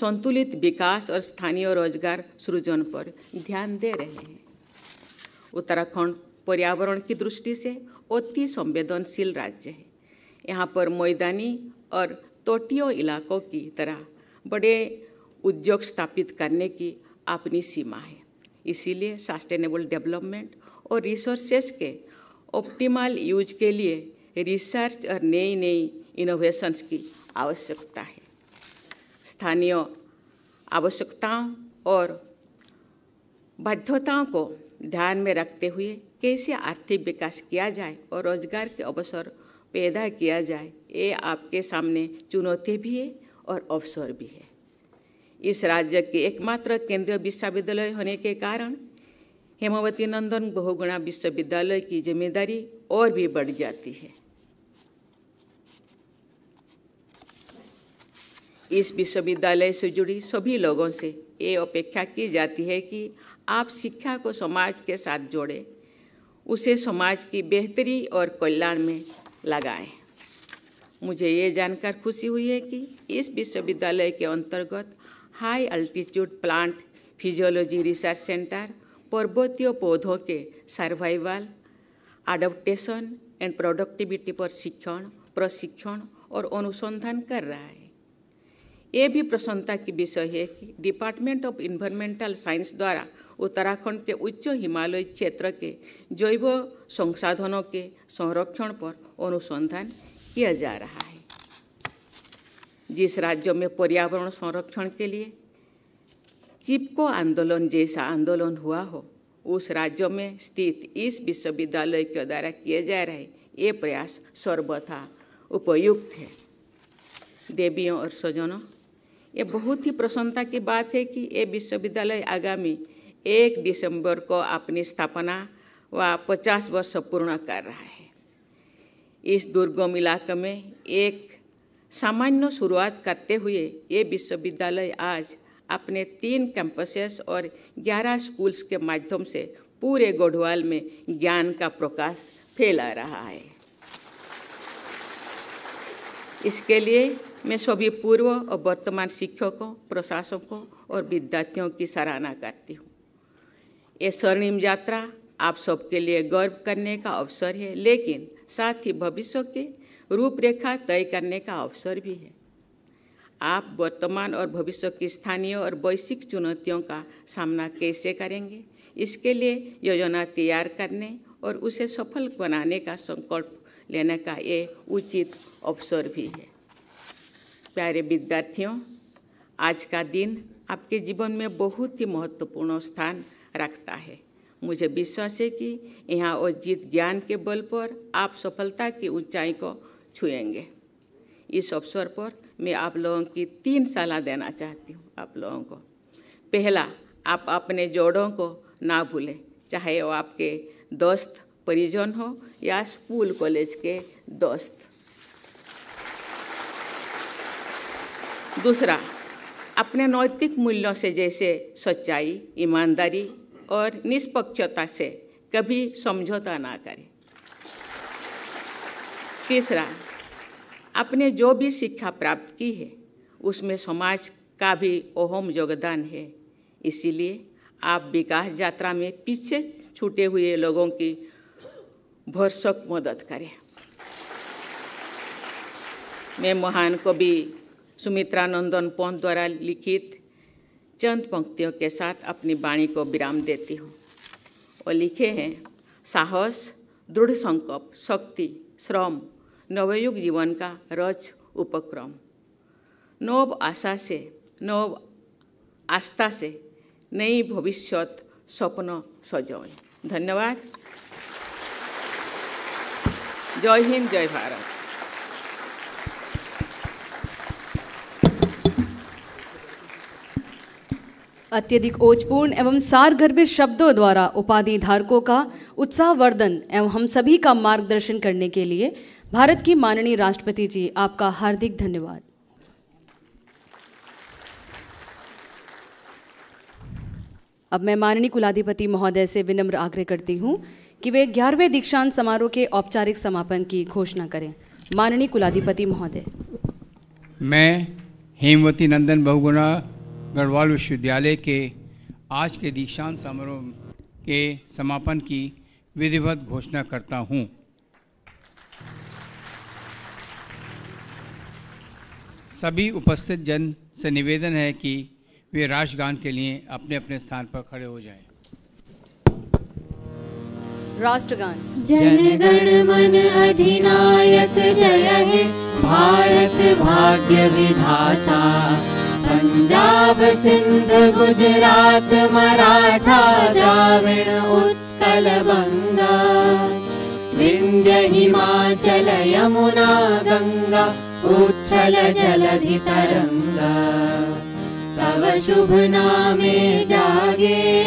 संतुलित विकास और स्थानीय रोजगार सृजन पर ध्यान दे रहे हैं उत्तराखंड पर्यावरण की दृष्टि से अति संवेदनशील राज्य है यहाँ पर मैदानी और तटीय इलाकों की तरह बड़े उद्योग स्थापित करने की अपनी सीमा है इसीलिए सस्टेनेबल डेवलपमेंट और रिसोर्सेस के ऑप्टिमल यूज के लिए रिसर्च और नई नई इनोवेशंस की आवश्यकता है स्थानीय आवश्यकताओं और बाध्यताओं को ध्यान में रखते हुए कैसे आर्थिक विकास किया जाए और रोजगार के अवसर पैदा किया जाए ये आपके सामने चुनौती भी है और अवसर भी है इस राज्य के एकमात्र केंद्रीय विश्वविद्यालय होने के कारण हेमावती नंदन बहुगुणा विश्वविद्यालय की जिम्मेदारी और भी बढ़ जाती है इस विश्वविद्यालय से जुड़ी सभी लोगों से ये अपेक्षा की जाती है कि आप शिक्षा को समाज के साथ जोड़े उसे समाज की बेहतरी और कल्याण में लगाएं मुझे ये जानकर खुशी हुई है कि इस विश्वविद्यालय के अंतर्गत high altitude plant physiology research centre पर्वतीय पौधों के सर्वाइवल अडोप्टेशन एंड प्रोडक्टिविटी पर शिक्षण प्रशिक्षण और अनुसंधान कर रहा है ये भी प्रसन्नता की विषय है कि डिपार्टमेंट ऑफ इन्वायरमेंटल साइंस द्वारा उत्तराखंड के उच्च हिमालय क्षेत्र के जैव संसाधनों के संरक्षण पर अनुसंधान किया जा रहा है जिस राज्य में पर्यावरण संरक्षण के लिए चिपको आंदोलन जैसा आंदोलन हुआ हो उस राज्य में स्थित इस विश्वविद्यालय के द्वारा किए जा रहे ये प्रयास सर्वथा उपयुक्त है देवियों और स्वजनों ये बहुत ही प्रसन्नता की बात है कि ये विश्वविद्यालय आगामी एक दिसंबर को अपनी स्थापना व पचास वर्ष पूर्ण कर रहा है इस दुर्गम इलाके में एक सामान्य शुरुआत करते हुए ये विश्वविद्यालय आज अपने तीन कैंपसेस और ग्यारह स्कूल्स के माध्यम से पूरे गढ़वाल में ज्ञान का प्रकाश फैला रहा है इसके लिए मैं सभी पूर्व और वर्तमान शिक्षकों प्रशासकों और विद्यार्थियों की सराहना करती हूँ ये स्वर्णिम यात्रा आप सबके लिए गर्व करने का अवसर है लेकिन साथ ही भविष्य के रूपरेखा तय करने का अवसर भी है आप वर्तमान और भविष्य की स्थानीय और वैश्विक चुनौतियों का सामना कैसे करेंगे इसके लिए योजना तैयार करने और उसे सफल बनाने का संकल्प लेने का ये उचित अवसर भी है प्यारे विद्यार्थियों आज का दिन आपके जीवन में बहुत ही महत्वपूर्ण स्थान रखता है मुझे विश्वास है कि यहाँ और जीत ज्ञान के बल पर आप सफलता की ऊंचाई को छुएंगे इस अवसर पर मैं आप लोगों की तीन सलाह देना चाहती हूँ आप लोगों को पहला आप अपने जोड़ों को ना भूलें चाहे वो आपके दोस्त परिजन हो या स्कूल कॉलेज के दोस्त दूसरा अपने नैतिक मूल्यों से जैसे सच्चाई ईमानदारी और निष्पक्षता से कभी समझौता ना करें तीसरा आपने जो भी शिक्षा प्राप्त की है उसमें समाज का भी अहम योगदान है इसीलिए आप विकास यात्रा में पीछे छूटे हुए लोगों की भरसक मदद करें मैं महान कवि सुमित्रा नंदन पंत द्वारा लिखित चंद पंक्तियों के साथ अपनी वाणी को विराम देती हूँ और लिखे हैं साहस दृढ़ संकल्प शक्ति श्रम नवयुग जीवन का रच उपक्रम नव आशा से नव आस्था से नई भविष्य स्वप्न सजाएं धन्यवाद जय हिंद जय भारत अत्यधिक ओजपूर्ण एवं सारगर्भित शब्दों द्वारा उपाधि धारकों का उत्साहवर्धन एवं हम सभी का मार्गदर्शन करने के लिए भारत की माननीय राष्ट्रपति जी आपका हार्दिक धन्यवाद अब मैं माननीय कुलाधिपति महोदय से विनम्र आग्रह करती हूं कि वे ग्यारहवें दीक्षांत समारोह के औपचारिक समापन की घोषणा करें माननीय कुलाधिपति महोदय मैं हेमवती नंदन बहुगुणा गढ़वाल विश्वविद्यालय के आज के दीक्षांत समारोह के समापन की विधिवत घोषणा करता हूँ सभी उपस्थित जन से निवेदन है कि वे राष्ट्रगान के लिए अपने अपने स्थान पर खड़े हो जाएं। राष्ट्रगान जनगण मन अधिनायक जय है भारत भाग्य विधाता पंजाब सिंध गुजरात मराठा द्राविड उत्कल बंगा विंध्य हिमाचल यमुना गंगा उच्छल तरंगा तव शुभ नामे जागे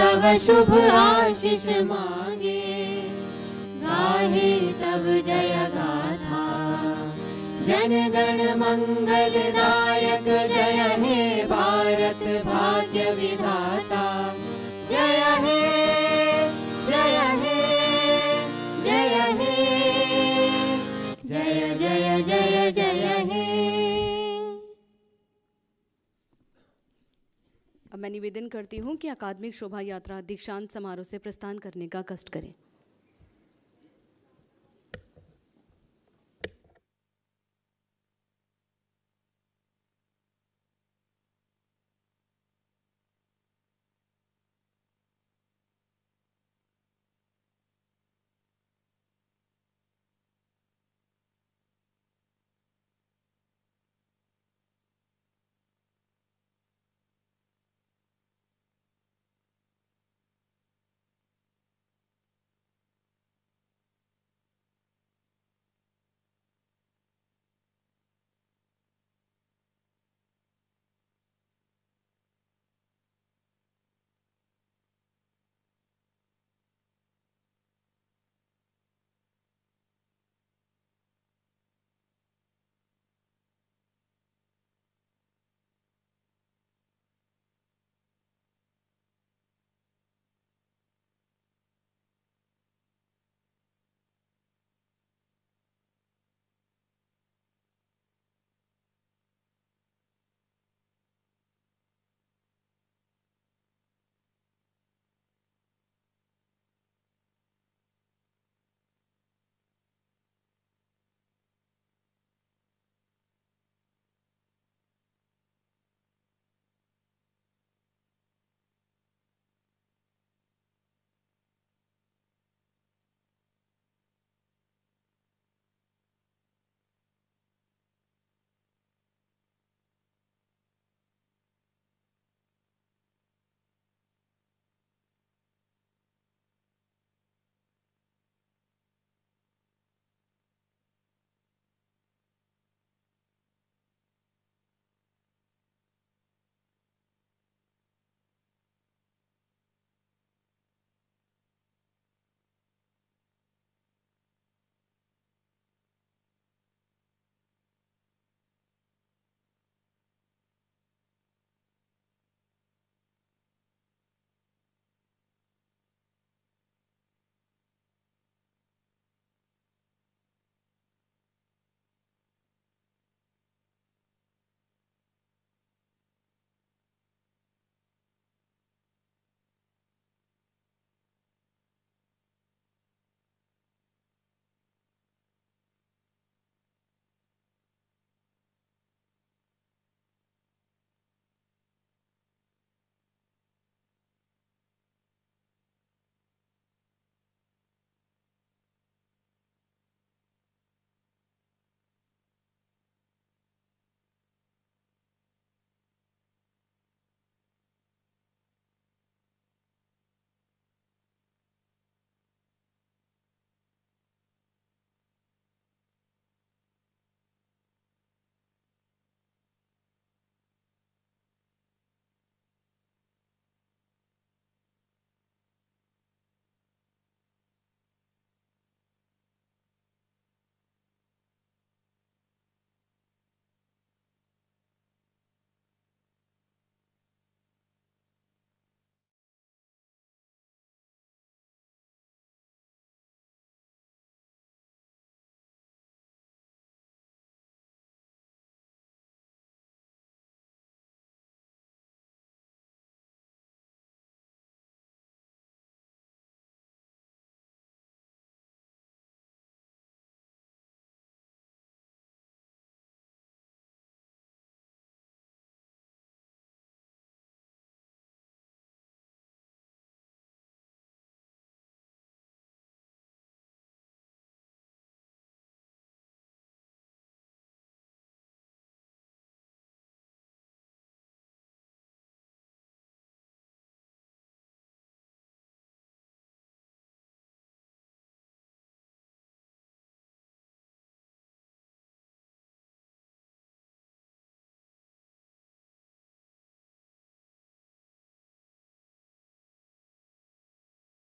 तव शुभ आशीष मांगे गाहे तव जय गाथा जनगण नायक जय हे भारत भाग्य विधाता मैं निवेदन करती हूँ कि अकादमिक शोभा यात्रा दीक्षांत समारोह से प्रस्थान करने का कष्ट करें